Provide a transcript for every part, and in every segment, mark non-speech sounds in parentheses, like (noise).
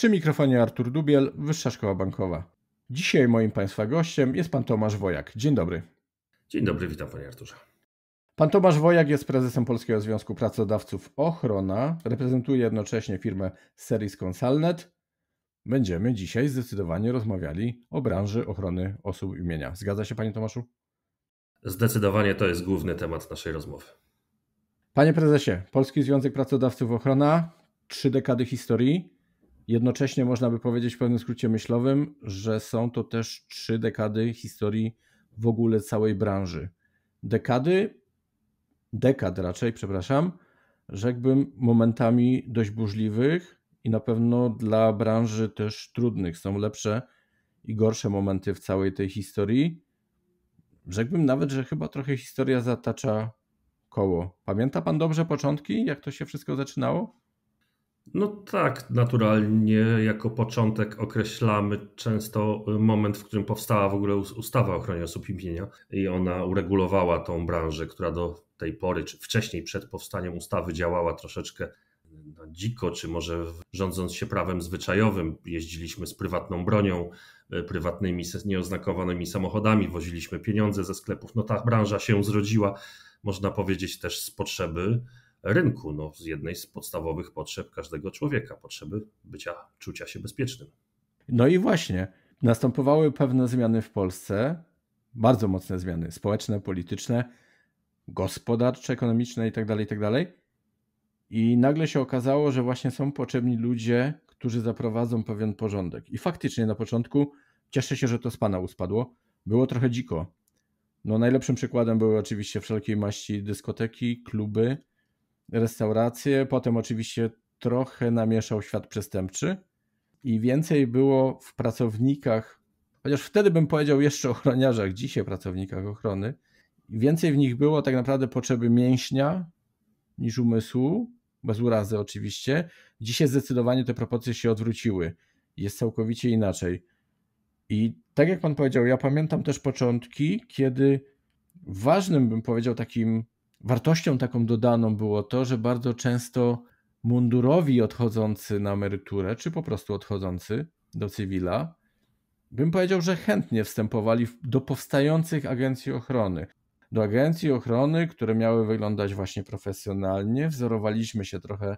Przy mikrofonie Artur Dubiel, Wyższa Szkoła Bankowa. Dzisiaj moim Państwa gościem jest Pan Tomasz Wojak. Dzień dobry. Dzień dobry, witam Panie Arturze. Pan Tomasz Wojak jest prezesem Polskiego Związku Pracodawców Ochrona, reprezentuje jednocześnie firmę Series Consalnet. Będziemy dzisiaj zdecydowanie rozmawiali o branży ochrony osób i mienia. Zgadza się Panie Tomaszu? Zdecydowanie to jest główny temat naszej rozmowy. Panie prezesie, Polski Związek Pracodawców Ochrona, trzy dekady historii, Jednocześnie można by powiedzieć w pewnym skrócie myślowym, że są to też trzy dekady historii w ogóle całej branży. Dekady, dekad raczej, przepraszam, rzekłbym momentami dość burzliwych i na pewno dla branży też trudnych. Są lepsze i gorsze momenty w całej tej historii. Rzekłbym nawet, że chyba trochę historia zatacza koło. Pamięta pan dobrze początki, jak to się wszystko zaczynało? No tak, naturalnie jako początek określamy często moment, w którym powstała w ogóle ustawa o ochronie osób i mienia i ona uregulowała tą branżę, która do tej pory, czy wcześniej przed powstaniem ustawy działała troszeczkę na dziko, czy może rządząc się prawem zwyczajowym, jeździliśmy z prywatną bronią, e, prywatnymi nieoznakowanymi samochodami, woziliśmy pieniądze ze sklepów. No ta branża się zrodziła, można powiedzieć, też z potrzeby rynku, no, z jednej z podstawowych potrzeb każdego człowieka, potrzeby bycia, czucia się bezpiecznym. No i właśnie, następowały pewne zmiany w Polsce, bardzo mocne zmiany społeczne, polityczne, gospodarcze, ekonomiczne itd., tak itd. Tak I nagle się okazało, że właśnie są potrzebni ludzie, którzy zaprowadzą pewien porządek. I faktycznie na początku, cieszę się, że to z Pana uspadło, było trochę dziko. No najlepszym przykładem były oczywiście wszelkiej maści dyskoteki, kluby, restauracje, potem oczywiście trochę namieszał świat przestępczy i więcej było w pracownikach, chociaż wtedy bym powiedział jeszcze ochroniarzach, dzisiaj pracownikach ochrony, więcej w nich było tak naprawdę potrzeby mięśnia niż umysłu, bez urazy oczywiście. Dzisiaj zdecydowanie te proporcje się odwróciły. Jest całkowicie inaczej. I tak jak pan powiedział, ja pamiętam też początki, kiedy ważnym bym powiedział takim wartością taką dodaną było to, że bardzo często mundurowi odchodzący na emeryturę, czy po prostu odchodzący do cywila, bym powiedział, że chętnie wstępowali do powstających agencji ochrony. Do agencji ochrony, które miały wyglądać właśnie profesjonalnie, wzorowaliśmy się trochę,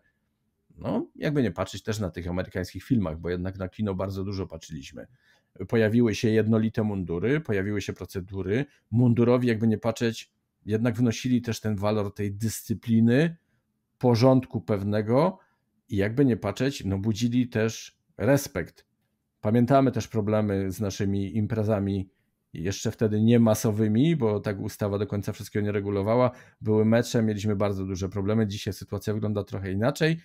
no jakby nie patrzeć też na tych amerykańskich filmach, bo jednak na kino bardzo dużo patrzyliśmy. Pojawiły się jednolite mundury, pojawiły się procedury. Mundurowi, jakby nie patrzeć, jednak wnosili też ten walor tej dyscypliny, porządku pewnego i jakby nie patrzeć, no budzili też respekt. Pamiętamy też problemy z naszymi imprezami jeszcze wtedy nie masowymi, bo tak ustawa do końca wszystkiego nie regulowała. Były mecze, mieliśmy bardzo duże problemy. Dzisiaj sytuacja wygląda trochę inaczej.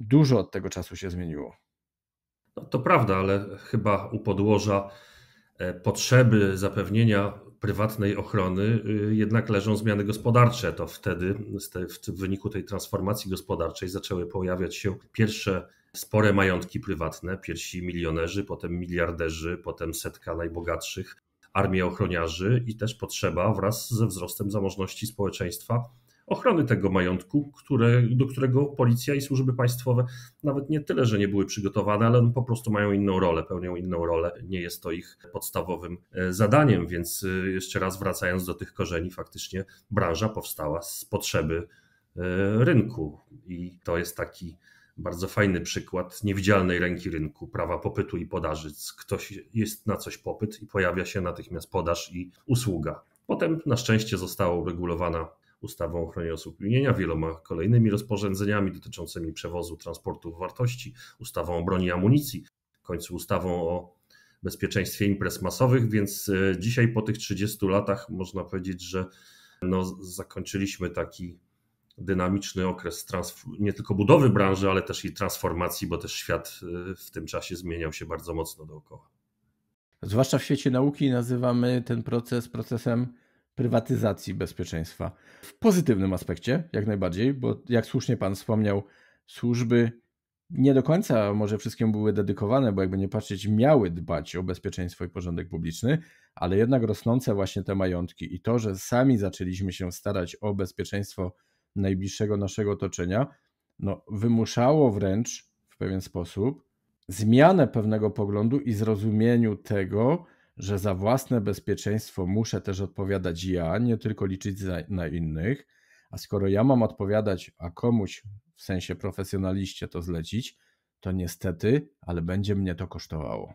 Dużo od tego czasu się zmieniło. No, to prawda, ale chyba u podłoża e, potrzeby zapewnienia prywatnej ochrony y, jednak leżą zmiany gospodarcze. To wtedy w wyniku tej transformacji gospodarczej zaczęły pojawiać się pierwsze spore majątki prywatne, pierwsi milionerzy, potem miliarderzy, potem setka najbogatszych, armię ochroniarzy i też potrzeba wraz ze wzrostem zamożności społeczeństwa ochrony tego majątku, które, do którego policja i służby państwowe nawet nie tyle, że nie były przygotowane, ale po prostu mają inną rolę, pełnią inną rolę, nie jest to ich podstawowym e, zadaniem, więc e, jeszcze raz wracając do tych korzeni, faktycznie branża powstała z potrzeby e, rynku i to jest taki bardzo fajny przykład niewidzialnej ręki rynku, prawa popytu i podaży. Ktoś jest na coś popyt i pojawia się natychmiast podaż i usługa. Potem na szczęście została uregulowana ustawą o ochronie osób mienia, wieloma kolejnymi rozporządzeniami dotyczącymi przewozu transportu wartości, ustawą o broni i amunicji, w końcu ustawą o bezpieczeństwie imprez masowych, więc e, dzisiaj po tych 30 latach można powiedzieć, że no, zakończyliśmy taki dynamiczny okres nie tylko budowy branży, ale też i transformacji, bo też świat e, w tym czasie zmieniał się bardzo mocno dookoła. Zwłaszcza w świecie nauki nazywamy ten proces procesem prywatyzacji bezpieczeństwa. W pozytywnym aspekcie, jak najbardziej, bo jak słusznie Pan wspomniał, służby nie do końca może wszystkim były dedykowane, bo jakby nie patrzeć, miały dbać o bezpieczeństwo i porządek publiczny, ale jednak rosnące właśnie te majątki i to, że sami zaczęliśmy się starać o bezpieczeństwo najbliższego naszego otoczenia, no, wymuszało wręcz w pewien sposób zmianę pewnego poglądu i zrozumieniu tego, że za własne bezpieczeństwo muszę też odpowiadać ja, nie tylko liczyć za, na innych, a skoro ja mam odpowiadać, a komuś w sensie profesjonaliście to zlecić, to niestety, ale będzie mnie to kosztowało.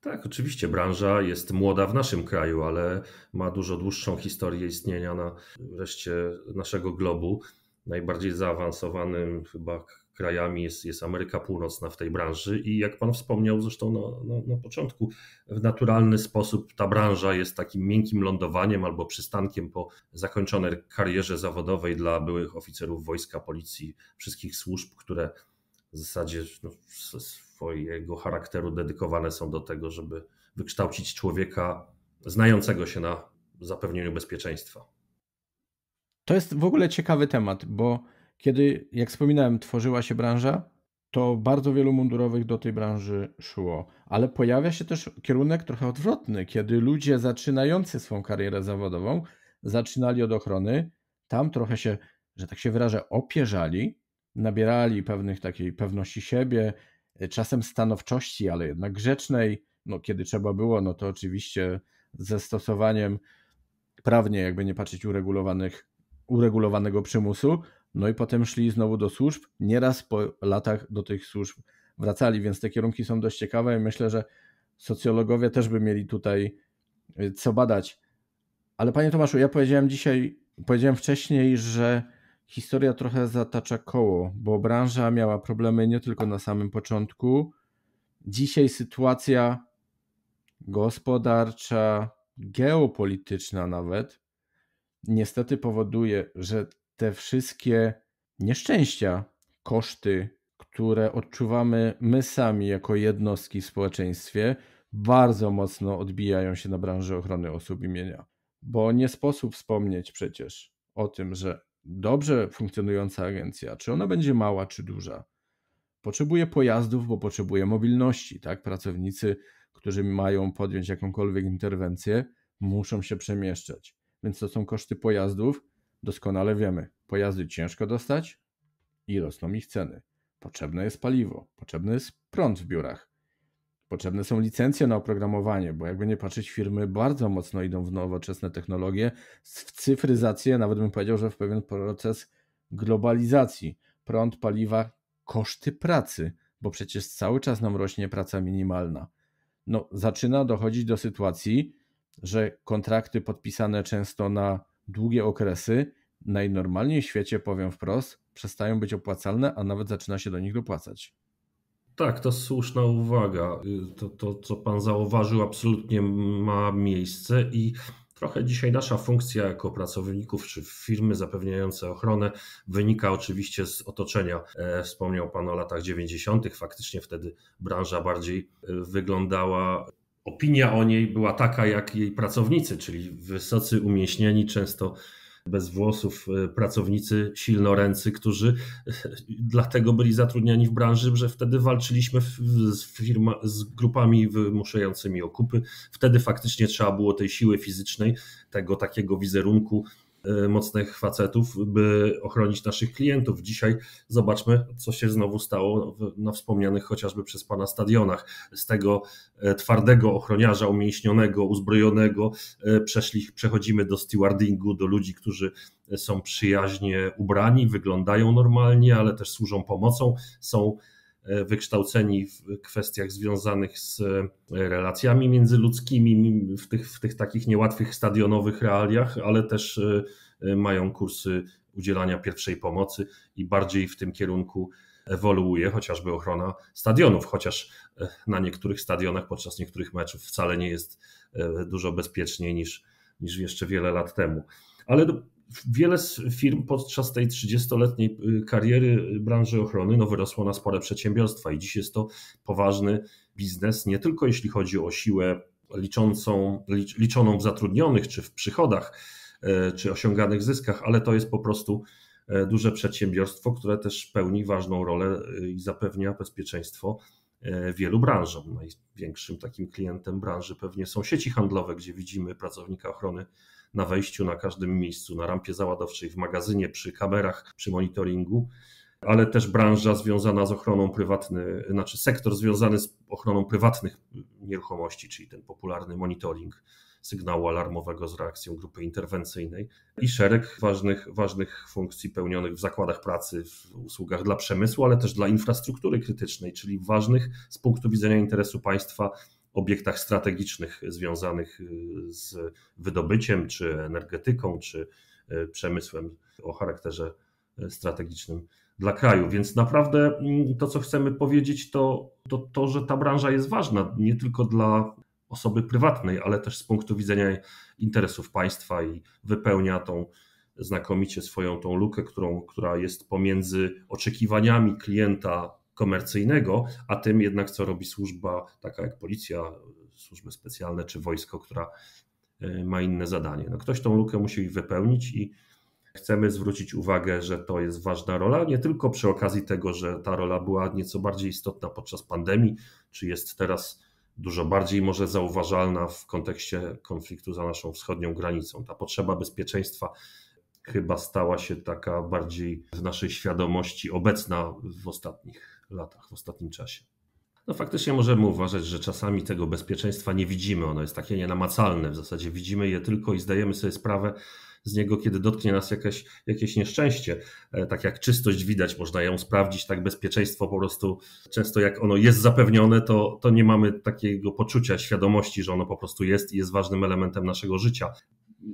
Tak, oczywiście branża jest młoda w naszym kraju, ale ma dużo dłuższą historię istnienia na reszcie naszego globu. Najbardziej zaawansowanym chyba krajami jest, jest Ameryka Północna w tej branży i jak Pan wspomniał zresztą na, na, na początku, w naturalny sposób ta branża jest takim miękkim lądowaniem albo przystankiem po zakończonej karierze zawodowej dla byłych oficerów wojska, policji, wszystkich służb, które w zasadzie no, swojego charakteru dedykowane są do tego, żeby wykształcić człowieka znającego się na zapewnieniu bezpieczeństwa. To jest w ogóle ciekawy temat, bo kiedy, jak wspominałem, tworzyła się branża, to bardzo wielu mundurowych do tej branży szło. Ale pojawia się też kierunek trochę odwrotny, kiedy ludzie zaczynający swoją karierę zawodową zaczynali od ochrony, tam trochę się, że tak się wyrażę, opierzali, nabierali pewnych takiej pewności siebie, czasem stanowczości, ale jednak grzecznej. No, kiedy trzeba było, no to oczywiście ze stosowaniem prawnie, jakby nie patrzeć, uregulowanych, uregulowanego przymusu, no i potem szli znowu do służb. Nieraz po latach do tych służb wracali, więc te kierunki są dość ciekawe i myślę, że socjologowie też by mieli tutaj y, co badać. Ale panie Tomaszu, ja powiedziałem dzisiaj, powiedziałem wcześniej, że historia trochę zatacza koło, bo branża miała problemy nie tylko na samym początku. Dzisiaj sytuacja gospodarcza, geopolityczna nawet, niestety powoduje, że te wszystkie nieszczęścia, koszty, które odczuwamy my sami jako jednostki w społeczeństwie, bardzo mocno odbijają się na branży ochrony osób imienia, Bo nie sposób wspomnieć przecież o tym, że dobrze funkcjonująca agencja, czy ona będzie mała, czy duża, potrzebuje pojazdów, bo potrzebuje mobilności, tak? Pracownicy, którzy mają podjąć jakąkolwiek interwencję, muszą się przemieszczać. Więc to są koszty pojazdów, Doskonale wiemy, pojazdy ciężko dostać i rosną ich ceny. Potrzebne jest paliwo, potrzebny jest prąd w biurach, potrzebne są licencje na oprogramowanie, bo jakby nie patrzeć, firmy bardzo mocno idą w nowoczesne technologie, w cyfryzację, nawet bym powiedział, że w pewien proces globalizacji. Prąd, paliwa, koszty pracy, bo przecież cały czas nam rośnie praca minimalna. No, zaczyna dochodzić do sytuacji, że kontrakty podpisane często na długie okresy, najnormalniej w świecie, powiem wprost, przestają być opłacalne, a nawet zaczyna się do nich dopłacać. Tak, to słuszna uwaga. Y, to, to co pan zauważył, absolutnie ma miejsce i trochę dzisiaj nasza funkcja jako pracowników czy firmy zapewniające ochronę wynika oczywiście z otoczenia. E, wspomniał pan o latach 90., faktycznie wtedy branża bardziej e, wyglądała opinia o niej była taka jak jej pracownicy, czyli wysocy, umieśnieni, często bez włosów e, pracownicy silnoręcy, którzy e, dlatego byli zatrudniani w branży, że wtedy walczyliśmy z, firma, z grupami wymuszającymi okupy. Wtedy faktycznie trzeba było tej siły fizycznej, tego takiego wizerunku E, mocnych facetów, by ochronić naszych klientów. Dzisiaj zobaczmy, co się znowu stało na wspomnianych chociażby przez Pana stadionach. Z tego e, twardego ochroniarza, umięśnionego, uzbrojonego e, przeszli, przechodzimy do stewardingu, do ludzi, którzy są przyjaźnie ubrani, wyglądają normalnie, ale też służą pomocą, są E, wykształceni w kwestiach związanych z e, relacjami międzyludzkimi, w tych, w tych takich niełatwych stadionowych realiach, ale też e, mają kursy udzielania pierwszej pomocy i bardziej w tym kierunku ewoluuje chociażby ochrona stadionów, chociaż na niektórych stadionach podczas niektórych meczów wcale nie jest dużo bezpieczniej niż, niż jeszcze wiele lat temu. Ale Wiele z firm podczas tej 30-letniej y, kariery y, branży ochrony no, wyrosło na spore przedsiębiorstwa i dziś jest to poważny biznes, nie tylko jeśli chodzi o siłę liczącą, liczoną w zatrudnionych czy w przychodach, e, czy osiąganych zyskach, ale to jest po prostu e, duże przedsiębiorstwo, które też pełni ważną rolę e, i zapewnia bezpieczeństwo E, wielu branżom. Największym no takim klientem branży pewnie są sieci handlowe, gdzie widzimy pracownika ochrony na wejściu, na każdym miejscu, na rampie załadowczej, w magazynie, przy kamerach, przy monitoringu, ale też branża związana z ochroną prywatny, znaczy sektor związany z ochroną prywatnych nieruchomości, czyli ten popularny monitoring sygnału alarmowego z reakcją grupy interwencyjnej i szereg ważnych, ważnych funkcji pełnionych w zakładach pracy, w usługach dla przemysłu, ale też dla infrastruktury krytycznej, czyli ważnych z punktu widzenia interesu państwa obiektach strategicznych związanych y, z wydobyciem, czy energetyką, czy y, przemysłem o charakterze y, strategicznym dla kraju. Więc naprawdę mm, to, co chcemy powiedzieć, to, to to, że ta branża jest ważna nie tylko dla osoby prywatnej, ale też z punktu widzenia interesów państwa i wypełnia tą znakomicie swoją tą lukę, którą, która jest pomiędzy oczekiwaniami klienta komercyjnego, a tym jednak, co robi służba taka jak policja, służby specjalne czy wojsko, która e, ma inne zadanie. No, ktoś tą lukę musi wypełnić i chcemy zwrócić uwagę, że to jest ważna rola, nie tylko przy okazji tego, że ta rola była nieco bardziej istotna podczas pandemii, czy jest teraz dużo bardziej może zauważalna w kontekście konfliktu za naszą wschodnią granicą. Ta potrzeba bezpieczeństwa chyba stała się taka bardziej w naszej świadomości obecna w ostatnich latach, w ostatnim czasie. No faktycznie możemy uważać, że czasami tego bezpieczeństwa nie widzimy, ono jest takie nienamacalne w zasadzie. Widzimy je tylko i zdajemy sobie sprawę, z niego, kiedy dotknie nas jakaś, jakieś nieszczęście. E, tak jak czystość widać, można ją sprawdzić, tak bezpieczeństwo po prostu często jak ono jest zapewnione, to, to nie mamy takiego poczucia, świadomości, że ono po prostu jest i jest ważnym elementem naszego życia.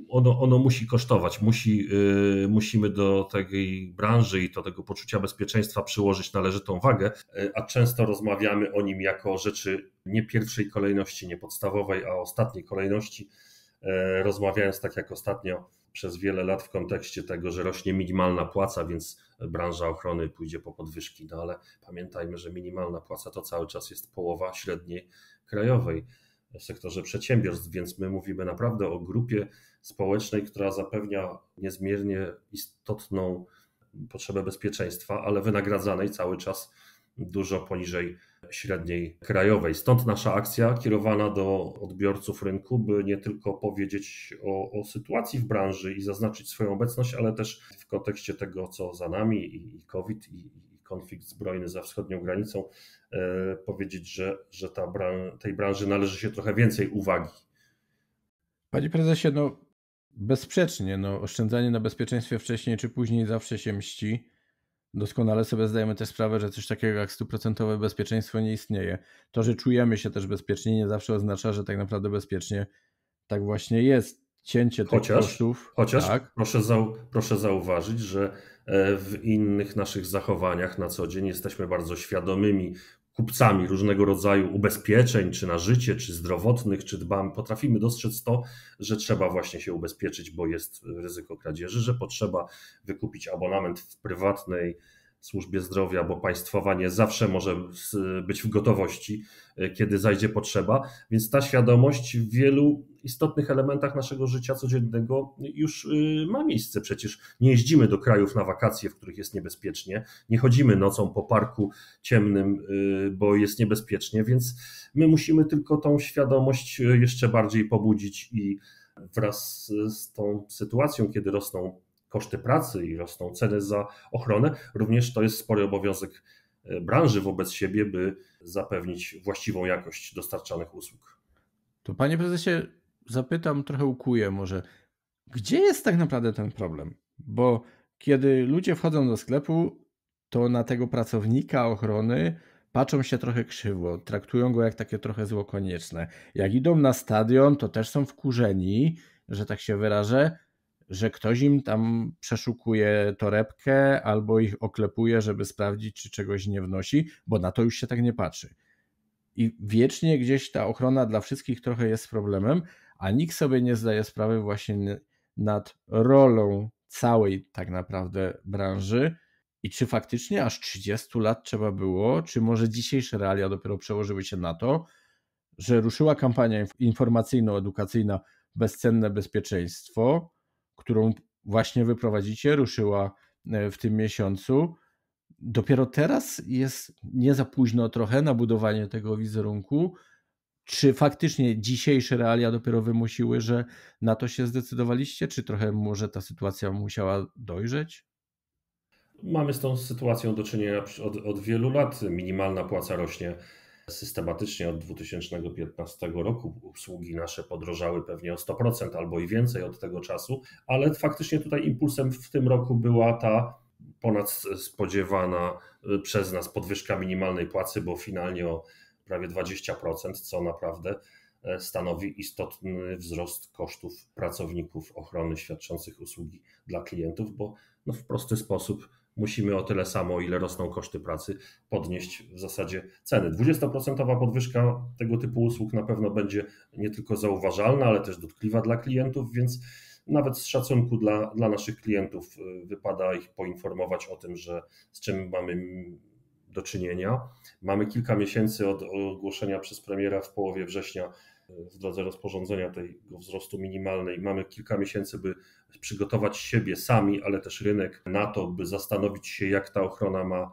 Ono, ono musi kosztować, musi, yy, musimy do tej branży i do tego poczucia bezpieczeństwa przyłożyć należytą wagę, e, a często rozmawiamy o nim jako rzeczy nie pierwszej kolejności, nie podstawowej, a ostatniej kolejności. Yy, rozmawiając tak jak ostatnio przez wiele lat w kontekście tego, że rośnie minimalna płaca, więc branża ochrony pójdzie po podwyżki. No ale pamiętajmy, że minimalna płaca to cały czas jest połowa średniej krajowej w sektorze przedsiębiorstw, więc my mówimy naprawdę o grupie społecznej, która zapewnia niezmiernie istotną potrzebę bezpieczeństwa, ale wynagradzanej cały czas dużo poniżej średniej krajowej. Stąd nasza akcja kierowana do odbiorców rynku, by nie tylko powiedzieć o, o sytuacji w branży i zaznaczyć swoją obecność, ale też w kontekście tego, co za nami i, COVID i, i konflikt zbrojny za wschodnią granicą, e, powiedzieć, że, że ta bran tej branży należy się trochę więcej uwagi. Panie prezesie, no bezsprzecznie, no, oszczędzanie na bezpieczeństwie wcześniej czy później zawsze się mści doskonale sobie zdajemy też sprawę, że coś takiego jak stuprocentowe bezpieczeństwo nie istnieje. To, że czujemy się też bezpiecznie, nie zawsze oznacza, że tak naprawdę bezpiecznie tak właśnie jest. Cięcie chociaż, tych kosztów. Chociaż tak. proszę, zau proszę zauważyć, że e, w innych naszych zachowaniach na co dzień jesteśmy bardzo świadomymi kupcami różnego rodzaju ubezpieczeń, czy na życie, czy zdrowotnych, czy dbamy, potrafimy dostrzec to, że trzeba właśnie się ubezpieczyć, bo jest ryzyko kradzieży, że potrzeba wykupić abonament w prywatnej służbie zdrowia, bo państwowa nie zawsze może być w gotowości, e, kiedy zajdzie potrzeba. Więc ta świadomość wielu istotnych elementach naszego życia codziennego już y, ma miejsce. Przecież nie jeździmy do krajów na wakacje, w których jest niebezpiecznie, nie chodzimy nocą po parku ciemnym, y, bo jest niebezpiecznie, więc my musimy tylko tą świadomość y, jeszcze bardziej pobudzić i wraz z tą sytuacją, kiedy rosną koszty pracy i rosną ceny za ochronę, również to jest spory obowiązek branży wobec siebie, by zapewnić właściwą jakość dostarczanych usług. To panie prezesie, zapytam, trochę ukuję może, gdzie jest tak naprawdę ten problem? Bo kiedy ludzie wchodzą do sklepu, to na tego pracownika ochrony patrzą się trochę krzywo, traktują go jak takie trochę zło konieczne. Jak idą na stadion, to też są wkurzeni, że tak się wyrażę, że ktoś im tam przeszukuje torebkę albo ich oklepuje, żeby sprawdzić, czy czegoś nie wnosi, bo na to już się tak nie patrzy. I wiecznie gdzieś ta ochrona dla wszystkich trochę jest problemem, a nikt sobie nie zdaje sprawy właśnie nad rolą całej tak naprawdę branży i czy faktycznie aż 30 lat trzeba było, czy może dzisiejsze realia dopiero przełożyły się na to, że ruszyła kampania informacyjno-edukacyjna Bezcenne Bezpieczeństwo, którą właśnie wyprowadzicie, ruszyła e, w tym miesiącu. Dopiero teraz jest nie za późno trochę na budowanie tego wizerunku, czy faktycznie dzisiejsze realia dopiero wymusiły, że na to się zdecydowaliście, czy trochę może ta sytuacja musiała dojrzeć? Mamy z tą sytuacją do czynienia od, od wielu lat. Minimalna płaca rośnie systematycznie od 2015 roku. Usługi nasze podrożały pewnie o 100% albo i więcej od tego czasu, ale faktycznie tutaj impulsem w tym roku była ta ponad spodziewana y, przez nas podwyżka minimalnej płacy, bo finalnie o prawie 20%, co naprawdę e, stanowi istotny wzrost kosztów pracowników ochrony świadczących usługi dla klientów, bo no w prosty sposób musimy o tyle samo, ile rosną koszty pracy, podnieść w zasadzie ceny. 20% podwyżka tego typu usług na pewno będzie nie tylko zauważalna, ale też dotkliwa dla klientów, więc nawet z szacunku dla, dla naszych klientów e, wypada ich poinformować o tym, że z czym mamy do czynienia. Mamy kilka miesięcy od ogłoszenia przez premiera w połowie września e, w drodze rozporządzenia tego wzrostu minimalnej. Mamy kilka miesięcy, by przygotować siebie sami, ale też rynek na to, by zastanowić się, jak ta ochrona ma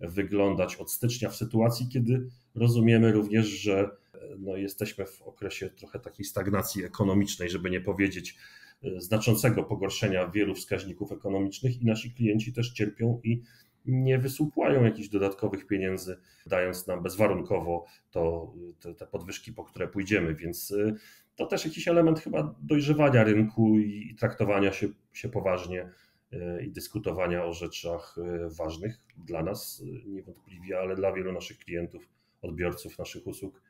wyglądać od stycznia, w sytuacji, kiedy rozumiemy również, że e, no, jesteśmy w okresie trochę takiej stagnacji ekonomicznej, żeby nie powiedzieć e, znaczącego pogorszenia wielu wskaźników ekonomicznych i nasi klienci też cierpią i nie wysłupują jakichś dodatkowych pieniędzy, dając nam bezwarunkowo to, te, te podwyżki, po które pójdziemy. Więc y, to też jakiś element chyba dojrzewania rynku i, i traktowania się, się poważnie y, i dyskutowania o rzeczach y, ważnych dla nas niewątpliwie, ale dla wielu naszych klientów, odbiorców naszych usług.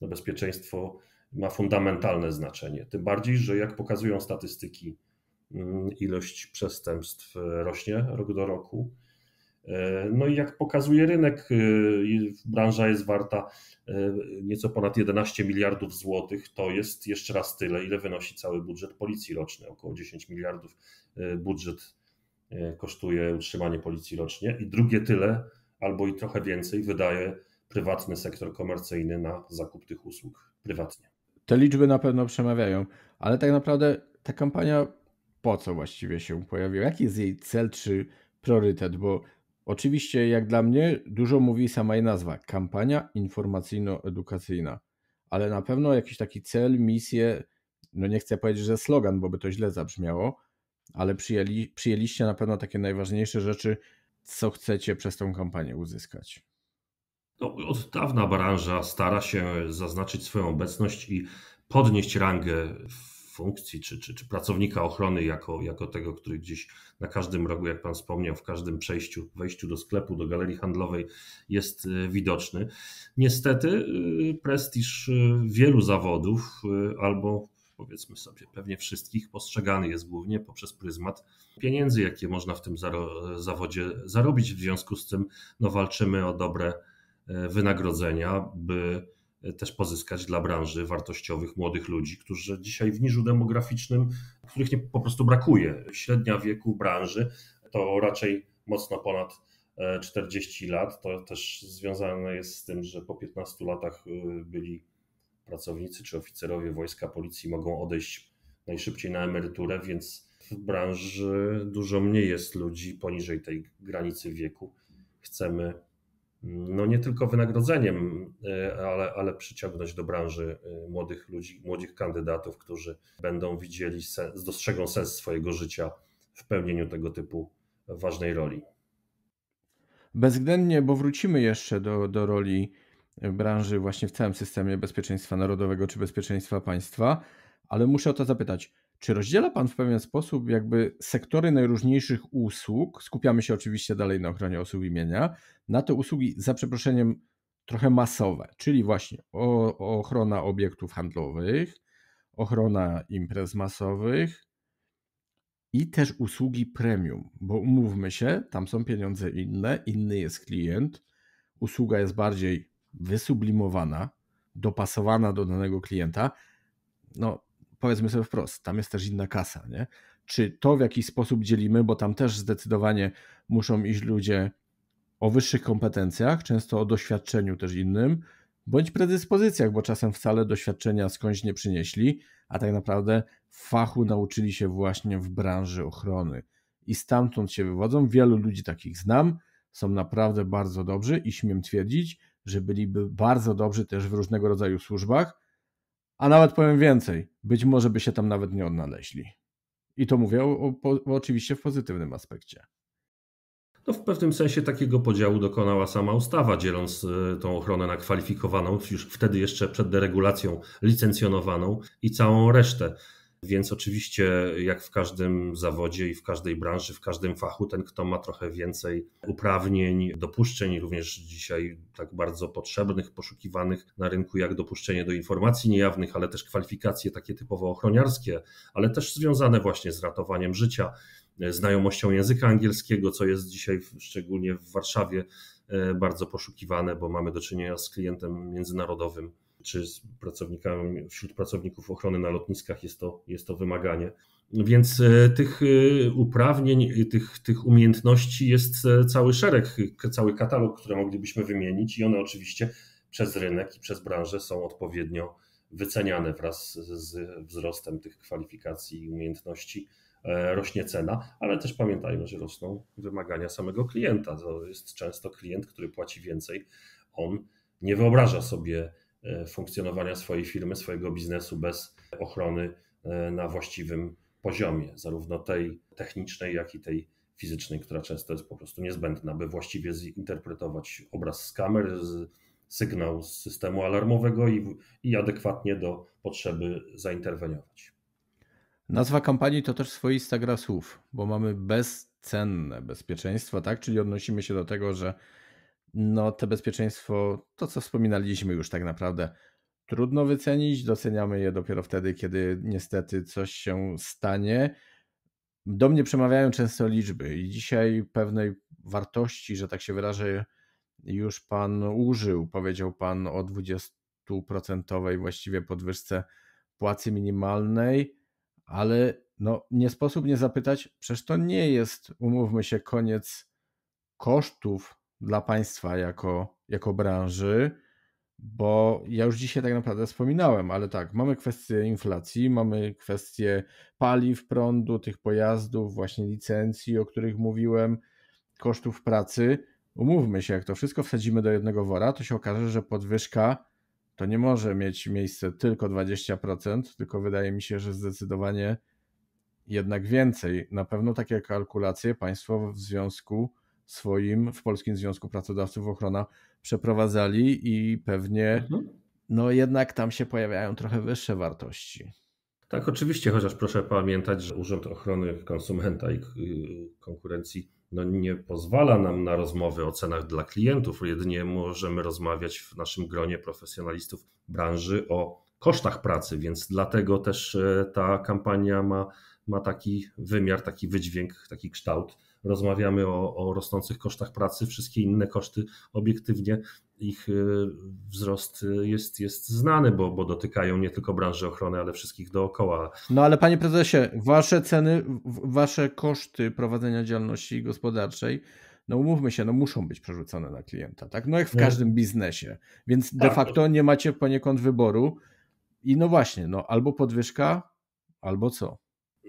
No bezpieczeństwo ma fundamentalne znaczenie. Tym bardziej, że jak pokazują statystyki, mm, ilość przestępstw rośnie rok do roku no i jak pokazuje rynek, y, branża jest warta y, nieco ponad 11 miliardów złotych. To jest jeszcze raz tyle, ile wynosi cały budżet policji roczny. Około 10 miliardów y, budżet kosztuje utrzymanie policji rocznie i drugie tyle albo i trochę więcej wydaje prywatny sektor komercyjny na zakup tych usług prywatnie. Te liczby na pewno przemawiają, ale tak naprawdę ta kampania po co właściwie się pojawiła? Jaki jest jej cel czy priorytet? Bo Oczywiście, jak dla mnie, dużo mówi sama jej nazwa kampania informacyjno-edukacyjna, ale na pewno jakiś taki cel, misję, no nie chcę powiedzieć, że slogan, bo by to źle zabrzmiało, ale przyjęli, przyjęliście na pewno takie najważniejsze rzeczy, co chcecie przez tą kampanię uzyskać. No, od dawna branża stara się zaznaczyć swoją obecność i podnieść rangę w funkcji czy, czy, czy pracownika ochrony, jako, jako tego, który gdzieś na każdym rogu, jak Pan wspomniał, w każdym przejściu, wejściu do sklepu, do galerii handlowej jest y, widoczny. Niestety y, prestiż y, wielu zawodów albo powiedzmy sobie, pewnie wszystkich postrzegany jest głównie poprzez pryzmat pieniędzy, jakie można w tym zawodzie zarobić. W związku z tym no, walczymy o dobre wynagrodzenia, by też pozyskać dla branży wartościowych młodych ludzi, którzy dzisiaj w niżu demograficznym, których nie, po prostu brakuje. Średnia wieku branży to raczej mocno ponad 40 e, lat. To też związane jest z tym, że po 15 latach e, byli pracownicy czy oficerowie wojska, policji mogą odejść najszybciej na emeryturę, więc w branży dużo mniej jest ludzi poniżej tej granicy wieku. Chcemy no nie tylko wynagrodzeniem, e, ale, ale przyciągnąć do branży e, młodych ludzi, młodych kandydatów, którzy będą widzieli, sens, dostrzegą sens swojego życia w pełnieniu tego typu ważnej roli. Bezwzględnie, bo wrócimy jeszcze do, do roli branży właśnie w całym systemie bezpieczeństwa narodowego czy bezpieczeństwa państwa, ale muszę o to zapytać. Czy rozdziela Pan w pewien sposób jakby sektory najróżniejszych usług, skupiamy się oczywiście dalej na ochronie osób imienia, na te usługi za przeproszeniem trochę masowe, czyli właśnie ochrona obiektów handlowych, ochrona imprez masowych i też usługi premium, bo umówmy się, tam są pieniądze inne, inny jest klient, usługa jest bardziej wysublimowana, dopasowana do danego klienta. No, powiedzmy sobie wprost, tam jest też inna kasa, nie? Czy to w jakiś sposób dzielimy, bo tam też zdecydowanie muszą iść ludzie o wyższych kompetencjach, często o doświadczeniu też innym, bądź predyspozycjach, bo czasem wcale doświadczenia skądś nie przynieśli, a tak naprawdę fachu nauczyli się właśnie w branży ochrony. I stamtąd się wywodzą. Wielu ludzi takich znam, są naprawdę bardzo dobrzy i śmiem twierdzić, że byliby bardzo dobrzy też w różnego rodzaju służbach, a nawet powiem więcej, być może by się tam nawet nie odnaleźli. I to mówię o, o, oczywiście w pozytywnym aspekcie. No w pewnym sensie takiego podziału dokonała sama ustawa, dzieląc y, tą ochronę na kwalifikowaną, już wtedy jeszcze przed deregulacją licencjonowaną i całą resztę. Więc oczywiście, jak w każdym zawodzie i w każdej branży, w każdym fachu, ten, kto ma trochę więcej uprawnień, dopuszczeń, również dzisiaj tak bardzo potrzebnych, poszukiwanych na rynku, jak dopuszczenie do informacji niejawnych, ale też kwalifikacje takie typowo ochroniarskie, ale też związane właśnie z ratowaniem życia, znajomością języka angielskiego, co jest dzisiaj szczególnie w Warszawie e, bardzo poszukiwane, bo mamy do czynienia z klientem międzynarodowym czy z pracownikami, wśród pracowników ochrony na lotniskach jest to, jest to wymaganie. Więc e, tych e, uprawnień, e, tych, tych umiejętności jest cały szereg, cały katalog, który moglibyśmy wymienić, i one oczywiście przez rynek i przez branżę są odpowiednio wyceniane wraz z wzrostem tych kwalifikacji i umiejętności. Rośnie cena, ale też pamiętajmy, że rosną wymagania samego klienta. To jest często klient, który płaci więcej. On nie wyobraża sobie E, funkcjonowania swojej firmy, swojego biznesu bez ochrony e, na właściwym poziomie, zarówno tej technicznej, jak i tej fizycznej, która często jest po prostu niezbędna, by właściwie zinterpretować obraz z kamer, z sygnał z systemu alarmowego i, i adekwatnie do potrzeby zainterweniować. Nazwa kampanii to też swoista gra słów, bo mamy bezcenne bezpieczeństwo, tak? Czyli odnosimy się do tego, że no to bezpieczeństwo, to co wspominaliśmy już tak naprawdę, trudno wycenić, doceniamy je dopiero wtedy, kiedy niestety coś się stanie. Do mnie przemawiają często liczby i dzisiaj pewnej wartości, że tak się wyrażę, już pan użył. Powiedział pan o 20% właściwie podwyżce płacy minimalnej, ale no, nie sposób nie zapytać, przecież to nie jest, umówmy się, koniec kosztów dla państwa jako, jako branży, bo ja już dzisiaj tak naprawdę wspominałem, ale tak, mamy kwestię inflacji, mamy kwestię paliw, prądu, tych pojazdów, właśnie licencji, o których mówiłem, kosztów pracy. Umówmy się, jak to wszystko wsadzimy do jednego wora, to się okaże, że podwyżka to nie może mieć miejsce tylko 20%, tylko wydaje mi się, że zdecydowanie jednak więcej. Na pewno takie kalkulacje państwo w związku swoim w Polskim Związku Pracodawców Ochrona przeprowadzali i pewnie mhm. no jednak tam się pojawiają trochę wyższe wartości. Tak, oczywiście, chociaż proszę pamiętać, że Urząd Ochrony Konsumenta i y, Konkurencji no, nie pozwala nam na rozmowy o cenach dla klientów, jedynie możemy rozmawiać w naszym gronie profesjonalistów branży o kosztach pracy, więc dlatego też e, ta kampania ma, ma taki wymiar, taki wydźwięk, taki kształt rozmawiamy o, o rosnących kosztach pracy, wszystkie inne koszty obiektywnie ich y, wzrost y, jest, jest znany, bo, bo dotykają nie tylko branży ochrony, ale wszystkich dookoła. No ale panie prezesie, wasze ceny, wasze koszty prowadzenia działalności gospodarczej no umówmy się, no muszą być przerzucone na klienta, tak? No jak w każdym biznesie. Więc de tak. facto nie macie poniekąd wyboru i no właśnie, no albo podwyżka, albo co?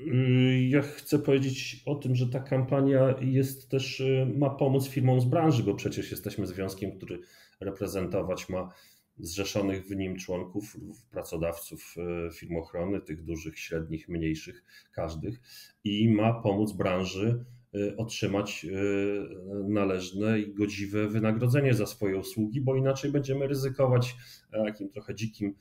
Y, ja chcę powiedzieć o tym, że ta kampania jest też, y, ma pomóc firmom z branży, bo przecież jesteśmy związkiem, który reprezentować ma zrzeszonych w nim członków, pracodawców y, firm ochrony, tych dużych, średnich, mniejszych, każdych i ma pomóc branży otrzymać należne i godziwe wynagrodzenie za swoje usługi, bo inaczej będziemy ryzykować takim trochę dzikim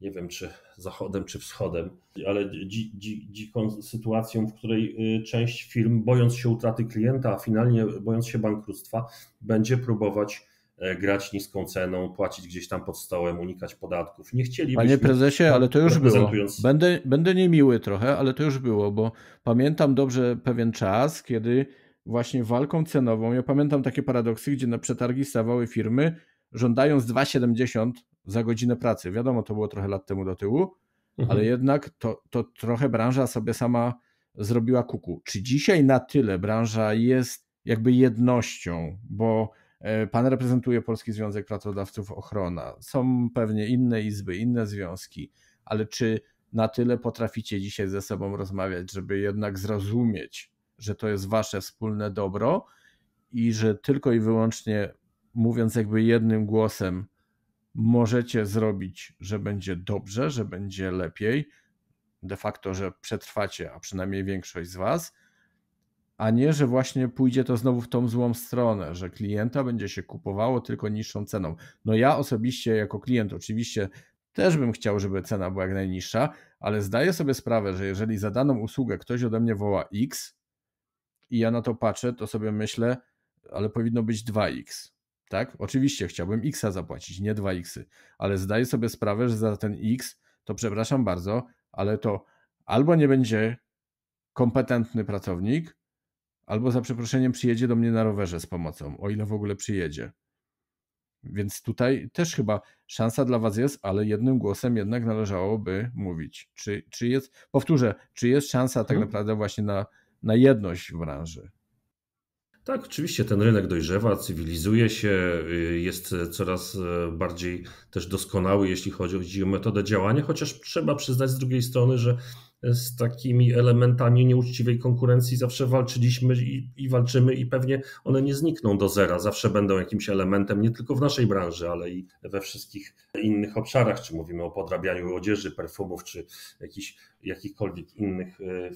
nie wiem czy zachodem, czy wschodem, ale dzi, dzi, dziką sytuacją, w której y, część firm, bojąc się utraty klienta, a finalnie bojąc się bankructwa, będzie próbować e, grać niską ceną, płacić gdzieś tam pod stołem, unikać podatków. Nie chcielibyśmy... Panie prezesie, ale to już było. Będę, będę niemiły trochę, ale to już było, bo pamiętam dobrze pewien czas, kiedy właśnie walką cenową, ja pamiętam takie paradoksy, gdzie na przetargi stawały firmy, żądając 2,70 za godzinę pracy. Wiadomo, to było trochę lat temu do tyłu, mhm. ale jednak to, to trochę branża sobie sama zrobiła kuku. Czy dzisiaj na tyle branża jest jakby jednością, bo e, pan reprezentuje Polski Związek Pracodawców Ochrona, są pewnie inne izby, inne związki, ale czy na tyle potraficie dzisiaj ze sobą rozmawiać, żeby jednak zrozumieć, że to jest wasze wspólne dobro i że tylko i wyłącznie mówiąc jakby jednym głosem możecie zrobić, że będzie dobrze, że będzie lepiej, de facto, że przetrwacie, a przynajmniej większość z Was, a nie, że właśnie pójdzie to znowu w tą złą stronę, że klienta będzie się kupowało tylko niższą ceną. No ja osobiście jako klient oczywiście też bym chciał, żeby cena była jak najniższa, ale zdaję sobie sprawę, że jeżeli za daną usługę ktoś ode mnie woła X i ja na to patrzę, to sobie myślę, ale powinno być 2X. Tak? Oczywiście chciałbym X zapłacić, nie 2X, y. ale zdaję sobie sprawę, że za ten X to przepraszam bardzo, ale to albo nie będzie kompetentny pracownik, albo za przeproszeniem przyjedzie do mnie na rowerze z pomocą, o ile w ogóle przyjedzie. Więc tutaj też chyba szansa dla Was jest, ale jednym głosem jednak należałoby mówić. Czy, czy jest, powtórzę, czy jest szansa tak mhm. naprawdę właśnie na, na jedność w branży? Tak, oczywiście ten rynek dojrzewa, cywilizuje się, y, jest coraz e, bardziej też doskonały, jeśli chodzi o metodę działania, chociaż trzeba przyznać z drugiej strony, że z takimi elementami nieuczciwej konkurencji zawsze walczyliśmy i, i, walczymy i pewnie one nie znikną do zera, zawsze będą jakimś elementem nie tylko w naszej branży, ale i we wszystkich innych obszarach, czy mówimy o podrabianiu odzieży, perfumów, czy jakich, jakichkolwiek innych e,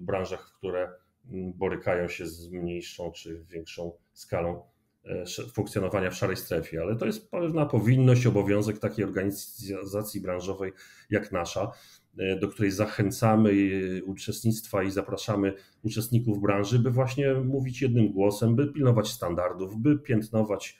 branżach, w które borykają się z mniejszą czy większą skalą e, funkcjonowania w szarej strefie, ale to jest pewna powinność, obowiązek takiej organizacji branżowej jak nasza, e, do której zachęcamy e, uczestnictwa i zapraszamy uczestników branży, by właśnie mówić jednym głosem, by pilnować standardów, by piętnować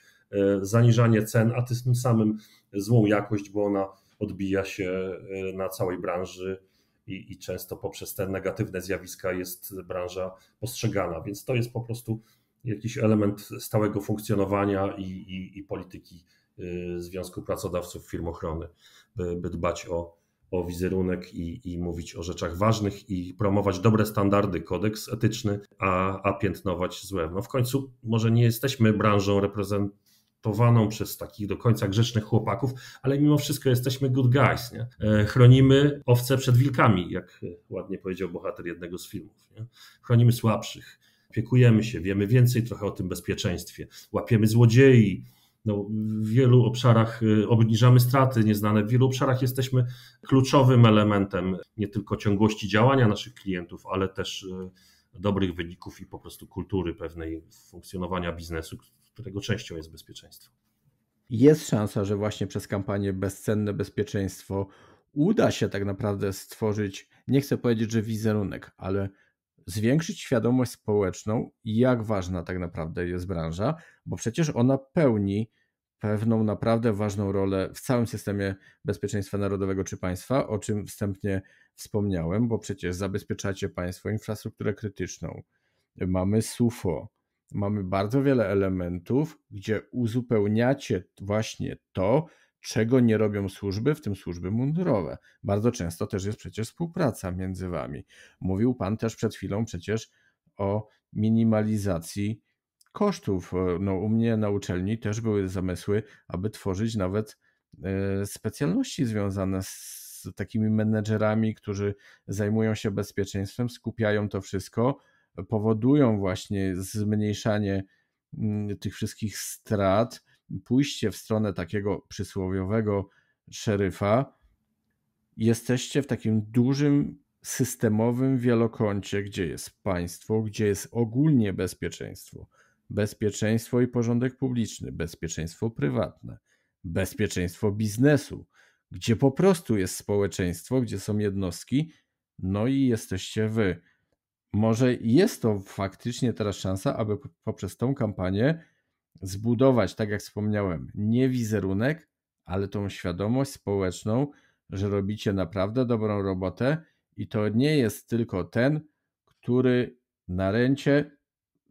zaniżanie cen, a tym samym złą jakość, bo ona odbija się na całej branży i, i często poprzez te negatywne zjawiska jest branża postrzegana, więc to jest po prostu jakiś element stałego funkcjonowania i, i, i polityki y, Związku Pracodawców Firm Ochrony, by, by dbać o, o wizerunek i, i, mówić o rzeczach ważnych i promować dobre standardy, kodeks etyczny, a, a piętnować złe. No w końcu może nie jesteśmy branżą reprezent traktowaną przez takich do końca grzecznych chłopaków, ale mimo wszystko jesteśmy good guys. Nie? E, chronimy owce przed wilkami, jak ładnie powiedział bohater jednego z filmów. Nie? Chronimy słabszych, opiekujemy się, wiemy więcej trochę o tym bezpieczeństwie, łapiemy złodziei, no, w wielu obszarach e, obniżamy straty nieznane, w wielu obszarach jesteśmy kluczowym elementem nie tylko ciągłości działania naszych klientów, ale też e, dobrych wyników i po prostu kultury pewnej funkcjonowania biznesu, którego częścią jest bezpieczeństwo. Jest szansa, że właśnie przez kampanię bezcenne bezpieczeństwo uda się tak naprawdę stworzyć, nie chcę powiedzieć, że wizerunek, ale zwiększyć świadomość społeczną, jak ważna tak naprawdę jest branża, bo przecież ona pełni pewną naprawdę ważną rolę w całym systemie bezpieczeństwa narodowego czy państwa, o czym wstępnie wspomniałem, bo przecież zabezpieczacie państwo infrastrukturę krytyczną. Mamy SUFO, mamy bardzo wiele elementów, gdzie uzupełniacie właśnie to, czego nie robią służby, w tym służby mundurowe. Bardzo często też jest przecież współpraca między wami. Mówił pan też przed chwilą przecież o minimalizacji kosztów. E, no, u mnie na uczelni też były zamysły, aby tworzyć nawet e, specjalności związane z takimi menedżerami, którzy zajmują się bezpieczeństwem, skupiają to wszystko, powodują właśnie zmniejszanie mm, tych wszystkich strat, pójście w stronę takiego przysłowiowego szeryfa. Jesteście w takim dużym systemowym wielokącie, gdzie jest państwo, gdzie jest ogólnie bezpieczeństwo, bezpieczeństwo i porządek publiczny, bezpieczeństwo prywatne, bezpieczeństwo biznesu, gdzie po prostu jest społeczeństwo, gdzie są jednostki, no i jesteście wy. Może jest to faktycznie teraz szansa, aby poprzez tą kampanię zbudować, tak jak wspomniałem, nie wizerunek, ale tą świadomość społeczną, że robicie naprawdę dobrą robotę i to nie jest tylko ten, który na rencie